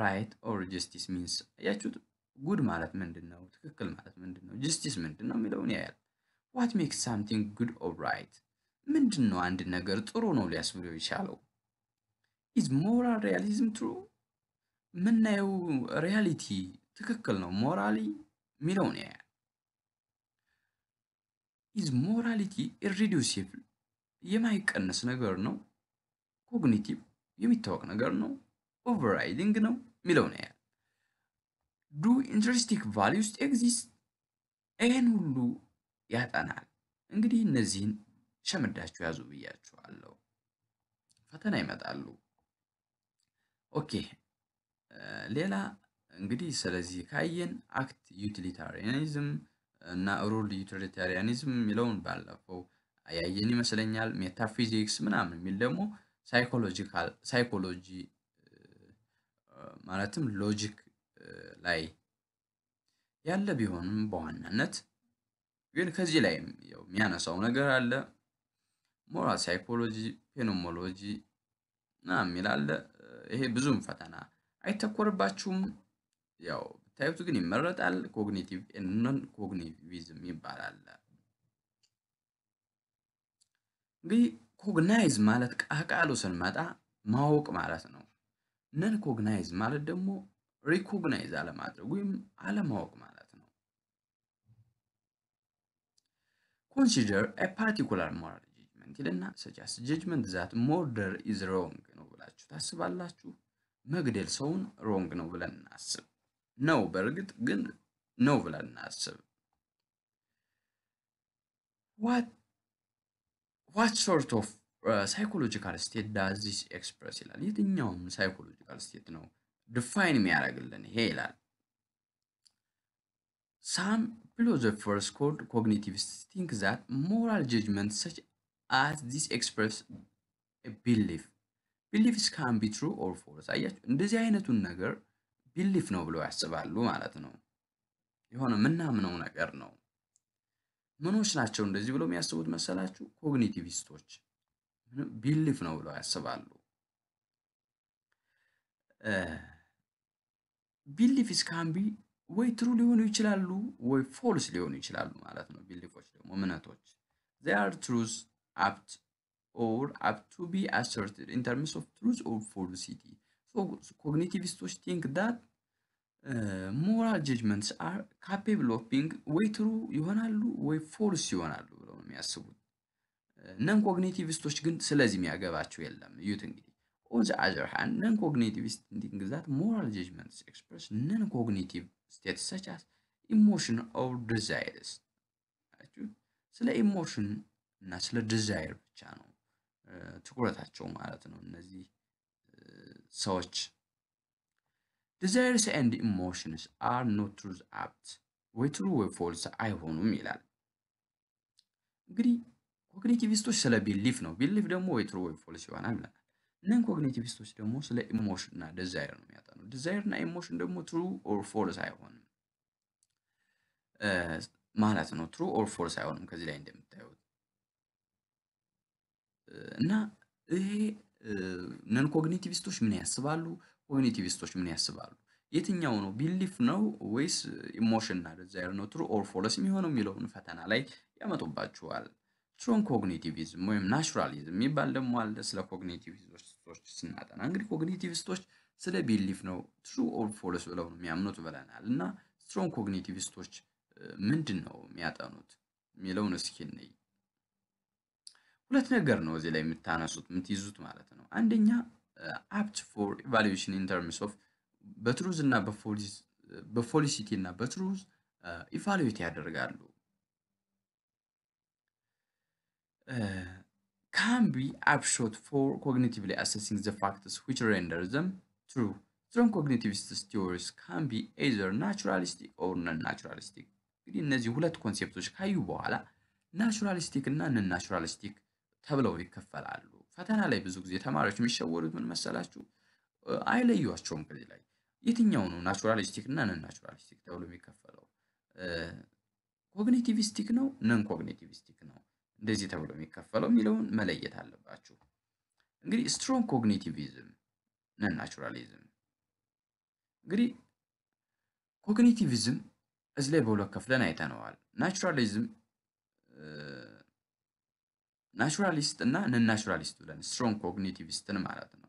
ራይት ኦር ጀስቲስ ሚንስ ያችሁት ጉድ ማለት ምንድን ነው? ትክክል ማለት ምንድን ነው? ጀስቲስ ምንድን ነው የሚለውን ያያል። ዋት ሜክስ ሳምቲንግ ጉድ ኦር ራይት ምንድን ነው አንድ ነገር ጥሩ ነው ሊያስብለው የቻለው? ኢዝ ሞራል ሪያሊዝም ትሩ የምናየው ሪያሊቲ ትክክል ነው። ሞራሊ የሚለውን ያያል። ኢዝ ሞራሊቲ ኢሪዲዩሲብል የማይቀነስ ነገር ነው። ኮግኒቲቭ የሚታወቅ ነገር ነው። ኦቨርራይዲንግ ነው የሚለውን ያያል። ዱ ኢንትሪስቲክ ቫሊዩስ ኤግዚስት ይህን ሁሉ ያጠናል። እንግዲህ እነዚህን ሸምዳችሁ ያዙ ብያችኋለሁ። ፈተና ይመጣሉ። ኦኬ ሌላ እንግዲህ ስለዚህ ካየን አክት ዩቲሊታሪያኒዝም እና ሩል ዩቲሊታሪያኒዝም የሚለውን ባለፈው ያየን ይመስለኛል። ሜታፊዚክስ ምናምን የሚል ደግሞ ሳይኮሎጂካል ሳይኮሎጂ ማለትም ሎጂክ ላይ ያለ ቢሆንም በዋናነት ግን ከዚህ ላይ የሚያነሳው ነገር አለ። ሞራል ሳይኮሎጂ፣ ፌኖሞሎጂ ምናምን የሚል አለ። ይሄ ብዙም ፈተና አይተኮርባችሁም። ያው ብታዩት ግን ይመረጣል። ኮግኒቲቭ ኖን ኮግኒቲቪዝም ይባላል። እንግዲህ ኮግናይዝ ማለት ቃሉ ስንመጣ ማወቅ ማለት ነው። ነን ኮግናይዝ ማለት ደግሞ ሪኮግናይዝ አለማድረግ ወይም አለማወቅ ማለት ነው። ኮንሲደር ኤ ፓርቲኩላር ሞራል ጀጅመንት ይልና ሰጃስ ጀጅመንት ዛት ሞርደር ኢዝ ሮንግ ነው ብላችሁ ታስባላችሁ። መግደል ሰውን ሮንግ ነው ብለን እናስብ። ነው። በእርግጥ ግን ነው ብለን እናስብ። ዋት ሶርት ኦፍ ሳይኮሎጂካል ስቴት ዳዝ ዚስ ኤክስፕረስ ይላል። የትኛውም ሳይኮሎጂካል ስቴት ነው ድፋይን የሚያደርግልን ይሄ ይላል። ሳም ፊሎዞፈርስ ኮልድ ኮግኒቲቪስትስ ቲንክ ዛት ሞራል ጀጅመንት ሰች አስ ዚስ ኤክስፕረስ ቢሊፍ ቢሊፍስ ካን ቢ ትሩ ኦር ፎልስ። አያችሁ እንደዚህ አይነቱን ነገር ቢሊፍ ነው ብለው ያስባሉ ማለት ነው። የሆነ ምናምነው ነገር ነው። ምኖች ናቸው እንደዚህ ብለው የሚያስቡት መሰላችሁ? ኮግኒቲቪስቶች ቢሊፍ ነው ብለው ያስባሉ። ቢሊፍስ ካምቢ ወይ ትሩ ሊሆኑ ይችላሉ ወይ ፎልስ ሊሆኑ ይችላሉ ማለት ነው። ቢሊፎች ደግሞ እምነቶች ዜር ትሩዝ አፕት ኦር አፕት ቱ ቢ አሰርትድ ኢን ተርምስ ኦፍ ትሩዝ ኦር ፎልሲቲ ኮግኒቲቪስቶች ቲንክ ዳት ሞራል ጀጅመንትስ አር ካፔብል ኦፍ ቢንግ ወይ ትሩ ይሆናሉ ወይ ፎልስ ይሆናሉ ብለው ነው የሚያስቡት። ነን ኮግኒቲቪስቶች ግን ስለዚህ የሚያገባቸው የለም። እዩት እንግዲህ ኦን ዘ አዘር ሃንድ ነን ኮግኒቲቪስት ቲንክ ዳት ሞራል ጀጅመንትስ ኤክስፕረስ ነን ኮግኒቲቭ ስቴትስ ሰች አስ ኢሞሽን ኦር ዲዛይርስ ስለ ኢሞሽን እና ስለ ዲዛይር ብቻ ነው ትኩረታቸው ማለት ነው እነዚህ ሰዎች ዲዛይርስ ኤንድ ኢሞሽንስ አር ኖት ትሩዝ አፕት ወይ ትሩ ወይ ፎልስ አይሆኑም ይላል። እንግዲህ ኮግኒቲቪስቶች ስለ ቢሊፍ ነው። ቢሊፍ ደግሞ ወይ ትሩ ወይ ፎልስ ይሆናል ብለናል። እነን ኮግኒቲቪስቶች ደግሞ ስለ ኢሞሽን እና ዲዛይር ነው የሚያጠኑ። ዲዛይር እና ኢሞሽን ደግሞ ትሩ ኦር ፎልስ አይሆንም ማለት ነው። ትሩ ኦር ፎልስ አይሆንም ከዚህ ላይ እንደምታዩት እና ይሄ ነን ኮግኒቲቪስቶች ምን ያስባሉ? ኮግኒቲቪስቶች ምን ያስባሉ? የትኛው ነው ቢሊፍ ነው ወይስ ኢሞሽናል ዲዛይር ነው ትሩ ኦር ፎለስ የሚሆነው የሚለውን ፈተና ላይ ያመጡባችኋል። ስትሮንግ ኮግኒቲቪዝም ወይም ናቹራሊዝም የሚባል ደግሞ አለ። ስለ ኮግኒቲቪስቶች ስናጠና እንግዲህ ኮግኒቲቪስቶች ስለ ቢሊፍ ነው ትሩ ኦር ፎለስ ብለው ነው የሚያምኑት ብለናል እና ስትሮንግ ኮግኒቲቪስቶች ምንድን ነው የሚያጠኑት የሚለውን እስኪ እንይ። ሁለት ነገር ነው እዚህ ላይ የምታነሱት የምትይዙት ማለት ነው። አንደኛ አፕት ፎር ኢቫሉዌሽን ኢን ተርምስ ኦፍ በትሩዝ እና በፖሊሲቲ እና በትሩዝ ኢቫሉዌት ያደርጋሉ። ካን ቢ አፕሾት ፎር ኮግኒቲቭ አሰሲንግ ዘ ፋክትስ ዊች ሬንደር ዘም ትሩ ስትሮንግ ኮግኒቲቪስትስ ቲዎሪስ ካን ቢ ኤዘር ናቹራሊስቲክ ኦር ነን ናቹራሊስቲክ። እንግዲህ እነዚህ ሁለት ኮንሴፕቶች ካዩ በኋላ ናቹራሊስቲክ እና ነን ናቹራሊስቲክ ተብለው ይከፈላሉ። ፈተና ላይ ብዙ ጊዜ ተማሪዎች የሚሸወዱት ምን መሰላችሁ? አይለዩቸውም። ከዚህ ላይ የትኛው ነው ናቹራሊስቲክ እና ነን ናቹራሊስቲክ ተብሎ የሚከፈለው? ኮግኒቲቪስቲክ ነው ነን ኮግኒቲቪስቲክ ነው እንደዚህ ተብሎ የሚከፈለው የሚለውን መለየት አለባችሁ። እንግዲህ ስትሮንግ ኮግኒቲቪዝም ነን ናቹራሊዝም እንግዲህ ኮግኒቲቪዝም እዚህ ላይ በሁለት ከፍለን አይተነዋል። ናቹራሊዝም ናቹራሊስት እና ነን ናቹራሊስት ብለን ስትሮንግ ኮግኒቲቪስትን ማለት ነው።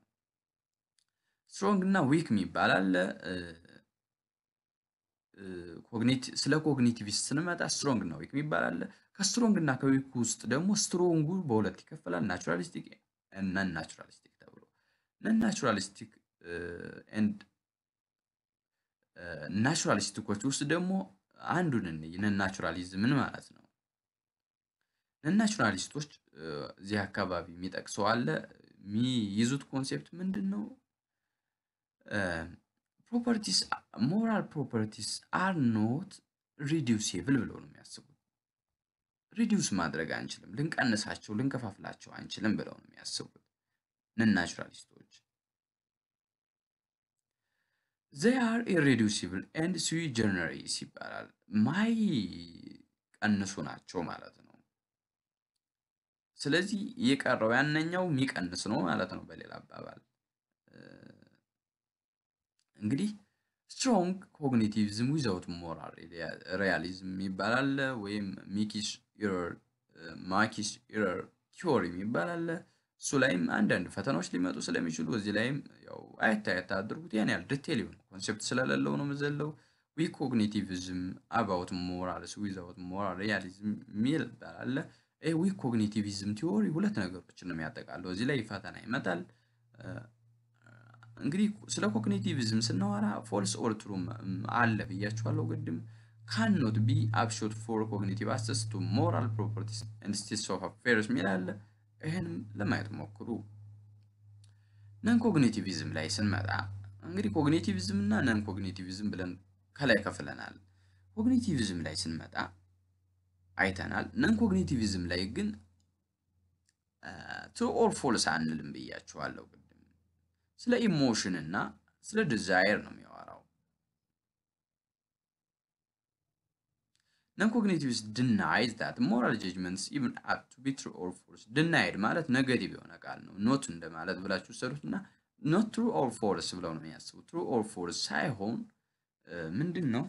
ስትሮንግ እና ዊክ የሚባል አለ። ስለ ኮግኒቲቪስት ስንመጣ ስትሮንግ እና ዊክ የሚባል አለ። ከስትሮንግ እና ከዊክ ውስጥ ደግሞ ስትሮንጉ በሁለት ይከፈላል፣ ናቹራሊስቲክ እና ናቹራሊስቲክ ተብሎ ነን ናቹራሊስቲክ ኤንድ ናቹራሊስቲኮች ውስጥ ደግሞ አንዱን እንይ ነን ናቹራሊዝምን ማለት ነው። ናቹራሊስቶች እዚህ አካባቢ የሚጠቅሰው አለ የሚይዙት ኮንሴፕት ምንድን ነው? ፕሮፐርቲስ ሞራል ፕሮፐርቲስ አር ኖት ሪዲዩሴብል ብለው ነው የሚያስቡት። ሪዲዩስ ማድረግ አንችልም፣ ልንቀንሳቸው፣ ልንከፋፍላቸው አንችልም ብለው ነው የሚያስቡት ናቹራሊስቶች። ዘይ አር ኢሬዲዩሲብል ኤንድ ስዊ ጀነሬስ ይባላል። ማይ ቀንሱ ናቸው ማለት ነው። ስለዚህ የቀረው ያነኛው የሚቀንስ ነው ማለት ነው። በሌላ አባባል እንግዲህ ስትሮንግ ኮግኒቲቪዝም ዊዛውት ሞራል ሪያሊዝም ይባላል፣ ወይም ሚኪስ ኢረር ማኪስ ኢረር ቲዮሪም ይባላል። እሱ ላይም አንዳንድ ፈተናዎች ሊመጡ ስለሚችሉ እዚህ ላይም ያው አየት አየት አድርጉት። ያን ያህል ዲቴል የሆነ ኮንሴፕት ስለሌለው ነው ምዘለው ዊ ኮግኒቲቭዝም አባውት ሞራልስ ዊዛውት ሞራል ሪያሊዝም የሚል ይባላል። ዊክ ኮግኒቲቪዝም ቲዎሪ ሁለት ነገሮችን ነው የሚያጠቃለው። እዚህ ላይ ፈተና ይመጣል። እንግዲህ ስለ ኮግኒቲቪዝም ስናወራ ፎልስ ኦር ትሩም አለ ብያችኋለሁ ቅድም። ካንኖት ቢ አፕሾት ፎር ኮግኒቲቭ አክሰስ ቱ ሞራል ፕሮፐርቲስ ኤንድ ስቴትስ ኦፍ አፌርስ የሚል አለ። ይህንም ለማየት ሞክሩ። ነን ኮግኒቲቪዝም ላይ ስንመጣ እንግዲህ ኮግኒቲቪዝም እና ነን ኮግኒቲቪዝም ብለን ከላይ ከፍለናል። ኮግኒቲቪዝም ላይ ስንመጣ አይተናል። ነን ኮግኒቲቪዝም ላይ ግን ትሩ ኦር ፎልስ አንልም ብያችኋለሁ። ቅድም ስለ ኢሞሽን እና ስለ ዲዛይር ነው የሚያወራው። ነን ኮግኒቲቪስ ድናይድ ታት ሞራል ጀጅመንትስ ኢቭን አፕ ቱ ቢ ትሩ ኦር ፎልስ። ድናይድ ማለት ነገቲቭ የሆነ ቃል ነው። ኖት እንደማለት ብላችሁ ሰሩት እና ኖት ትሩ ኦር ፎልስ ብለው ነው የሚያስቡ። ትሩ ኦር ፎልስ ሳይሆን ምንድን ነው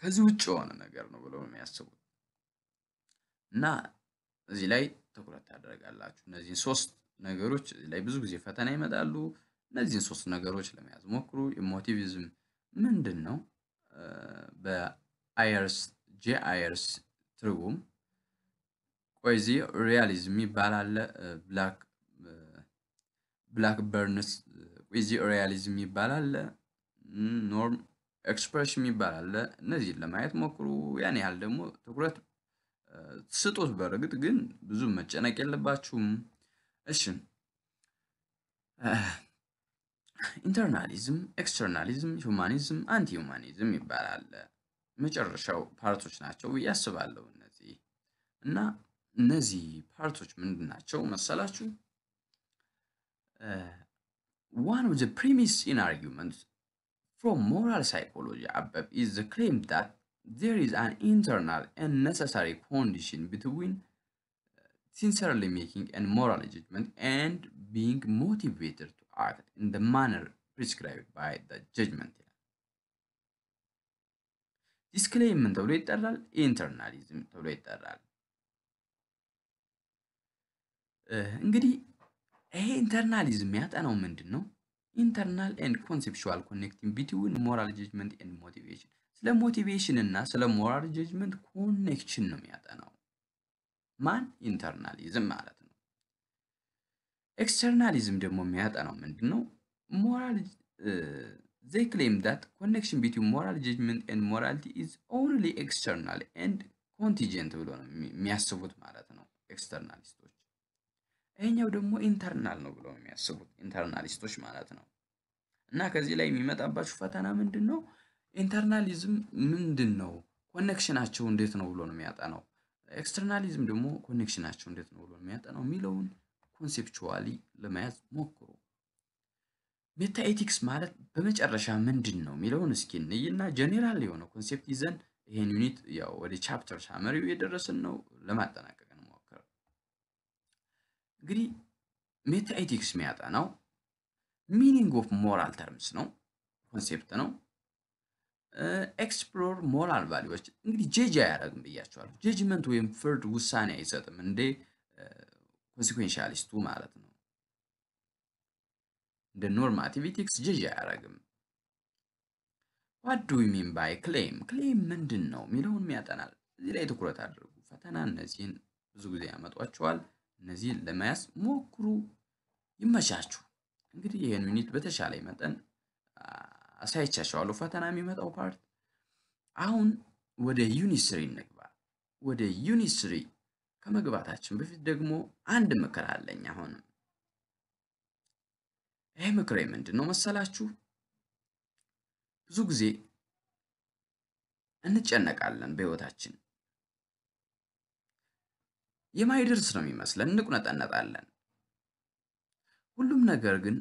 ከዚህ ውጭ የሆነ ነገር ነው ብለው ነው የሚያስቡት። እና እዚህ ላይ ትኩረት ታደርጋላችሁ። እነዚህን ሶስት ነገሮች እዚህ ላይ ብዙ ጊዜ ፈተና ይመጣሉ። እነዚህን ሶስት ነገሮች ለመያዝ ሞክሩ። ኢሞቲቪዝም ምንድን ነው? በአየርስ ጄአየርስ ትርጉም ቆይዚ ሪያሊዝም ይባላል። ብላክ ብላክ በርንስ ቆይዚ ሪያሊዝም ይባላል። ኖርም ኤክስፕሬሽን ይባላል። እነዚህን ለማየት ሞክሩ። ያን ያህል ደግሞ ትኩረት ስጡት። በእርግጥ ግን ብዙ መጨነቅ የለባችሁም። እሺ ኢንተርናሊዝም፣ ኤክስተርናሊዝም፣ ሁማኒዝም፣ አንቲ ሁማኒዝም ይባላል። መጨረሻው ፓርቶች ናቸው ብዬ አስባለሁ እነዚህ እና እነዚህ ፓርቶች ምንድን ናቸው መሰላችሁ? ዋን ኦፍ ዘ ፕሪሚስ ኢን አርጊመንት ፍሮም ሞራል ሳይኮሎጂ አበብ ኢዝ ዘ ክሌም ዳት there is an internal and necessary condition between uh, sincerely making a moral judgment and being motivated to act in the manner prescribed by the judgment. of claim internalism. literal internalism. Uh, internalism is an no? internal and conceptual connecting between moral judgment and motivation. ስለ ሞቲቬሽን እና ስለ ሞራል ጀጅመንት ኮኔክሽን ነው የሚያጠናው። ማን ኢንተርናሊዝም ማለት ነው። ኤክስተርናሊዝም ደግሞ የሚያጠናው ምንድን ነው? ሞራል ዘይ ክሌም ዳት ኮኔክሽን ቢትዊን ሞራል ጀጅመንት ኤንድ ሞራሊቲ ኢዝ ኦንሊ ኤክስተርናል ኤንድ ኮንቲጀንት ብሎ ነው የሚያስቡት ማለት ነው ኤክስተርናሊስቶች። ይሄኛው ደግሞ ኢንተርናል ነው ብሎ ነው የሚያስቡት ኢንተርናሊስቶች ማለት ነው። እና ከዚህ ላይ የሚመጣባችሁ ፈተና ምንድን ነው? ኢንተርናሊዝም ምንድን ነው? ኮኔክሽናቸው እንዴት ነው ብሎ ነው የሚያጠናው። ኤክስተርናሊዝም ደግሞ ኮኔክሽናቸው እንዴት ነው ብሎ የሚያጠናው የሚለውን ኮንሴፕቹዋሊ ለመያዝ ሞክሩ። ሜታ ኤቲክስ ማለት በመጨረሻ ምንድን ነው የሚለውን እስኪ እና ጀኔራል የሆነ ኮንሴፕት ይዘን ይሄን ዩኒት ያው ወደ ቻፕተር ሳመሪው የደረስን ነው ለማጠናቀቅ እንሞክር። እንግዲህ ሜታ ኤቲክስ የሚያጠናው ሚኒንግ ኦፍ ሞራል ተርምስ ነው፣ ኮንሴፕት ነው። ኤክስፕሎር ሞራል ቫሊዎች እንግዲህ ጀጅ አያደርግም ብያቸዋለሁ። ጀጅመንት ወይም ፍርድ ውሳኔ አይሰጥም እንዴ ኮንሲኩዌንሻሊስቱ ማለት ነው። እንደ ኖርማቲቪቲክስ ጄጅ ጀጅ አያደርግም። ዋት ዱ ሚን ባይ ክሌም ክሌም ምንድን ነው የሚለውን ያጠናል። እዚህ ላይ ትኩረት አድርጉ። ፈተና እነዚህን ብዙ ጊዜ ያመጧቸዋል። እነዚህን ለመያዝ ሞክሩ። ይመቻችሁ። እንግዲህ ይህን ዩኒት በተሻለ መጠን አሳይቻቸዋለሁ። ፈተና የሚመጣው ፓርት አሁን ወደ ዩኒስሪ እንግባ። ወደ ዩኒስሪ ከመግባታችን በፊት ደግሞ አንድ ምክር አለኝ። አሁንም ይህ ምክሬ ምንድን ነው መሰላችሁ? ብዙ ጊዜ እንጨነቃለን በህይወታችን የማይደርስ ነው የሚመስለን፣ እንቁነጠነጣለን። ሁሉም ነገር ግን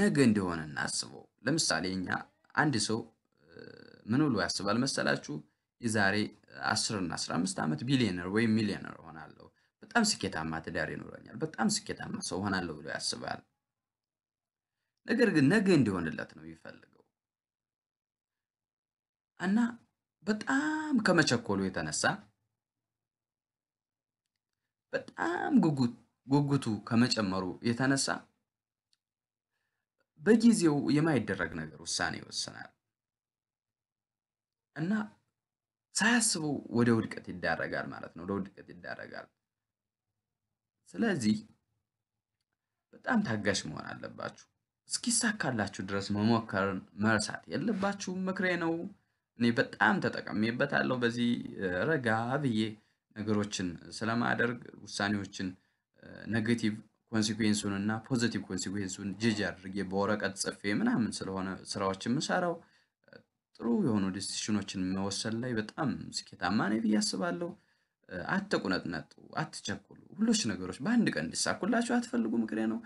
ነገ እንደሆነ እናስበው። ለምሳሌ እኛ አንድ ሰው ምን ብሎ ያስባል መሰላችሁ? የዛሬ አስር እና አስራ አምስት ዓመት ቢሊዮነር ወይም ሚሊዮነር እሆናለሁ፣ በጣም ስኬታማ ትዳር ይኖረኛል፣ በጣም ስኬታማ ሰው እሆናለሁ ብሎ ያስባል። ነገር ግን ነገ እንዲሆንለት ነው የሚፈልገው እና በጣም ከመቸኮሉ የተነሳ በጣም ጉጉቱ ከመጨመሩ የተነሳ በጊዜው የማይደረግ ነገር ውሳኔ ይወስናል እና ሳያስበው ወደ ውድቀት ይዳረጋል ማለት ነው። ለውድቀት ይዳረጋል። ስለዚህ በጣም ታጋሽ መሆን አለባችሁ። እስኪሳካላችሁ ድረስ መሞከርን መርሳት የለባችሁም። ምክሬ ነው። እኔ በጣም ተጠቅሜበታለሁ። በዚህ ረጋ ብዬ ነገሮችን ስለማደርግ ውሳኔዎችን ኔጌቲቭ ኮንሲኩዌንሱን እና ፖዘቲቭ ኮንሲኩዌንሱን ጅጅ አድርጌ በወረቀት ጽፌ ምናምን ስለሆነ ስራዎች የምሰራው ጥሩ የሆኑ ዲሲሽኖችን መወሰን ላይ በጣም ስኬታማ ነኝ ብዬ አስባለሁ። አትቁነጥነጡ፣ አትቸኩሉ። ሁሎች ነገሮች በአንድ ቀን እንዲሳኩላችሁ አትፈልጉ። ምክንያት ነው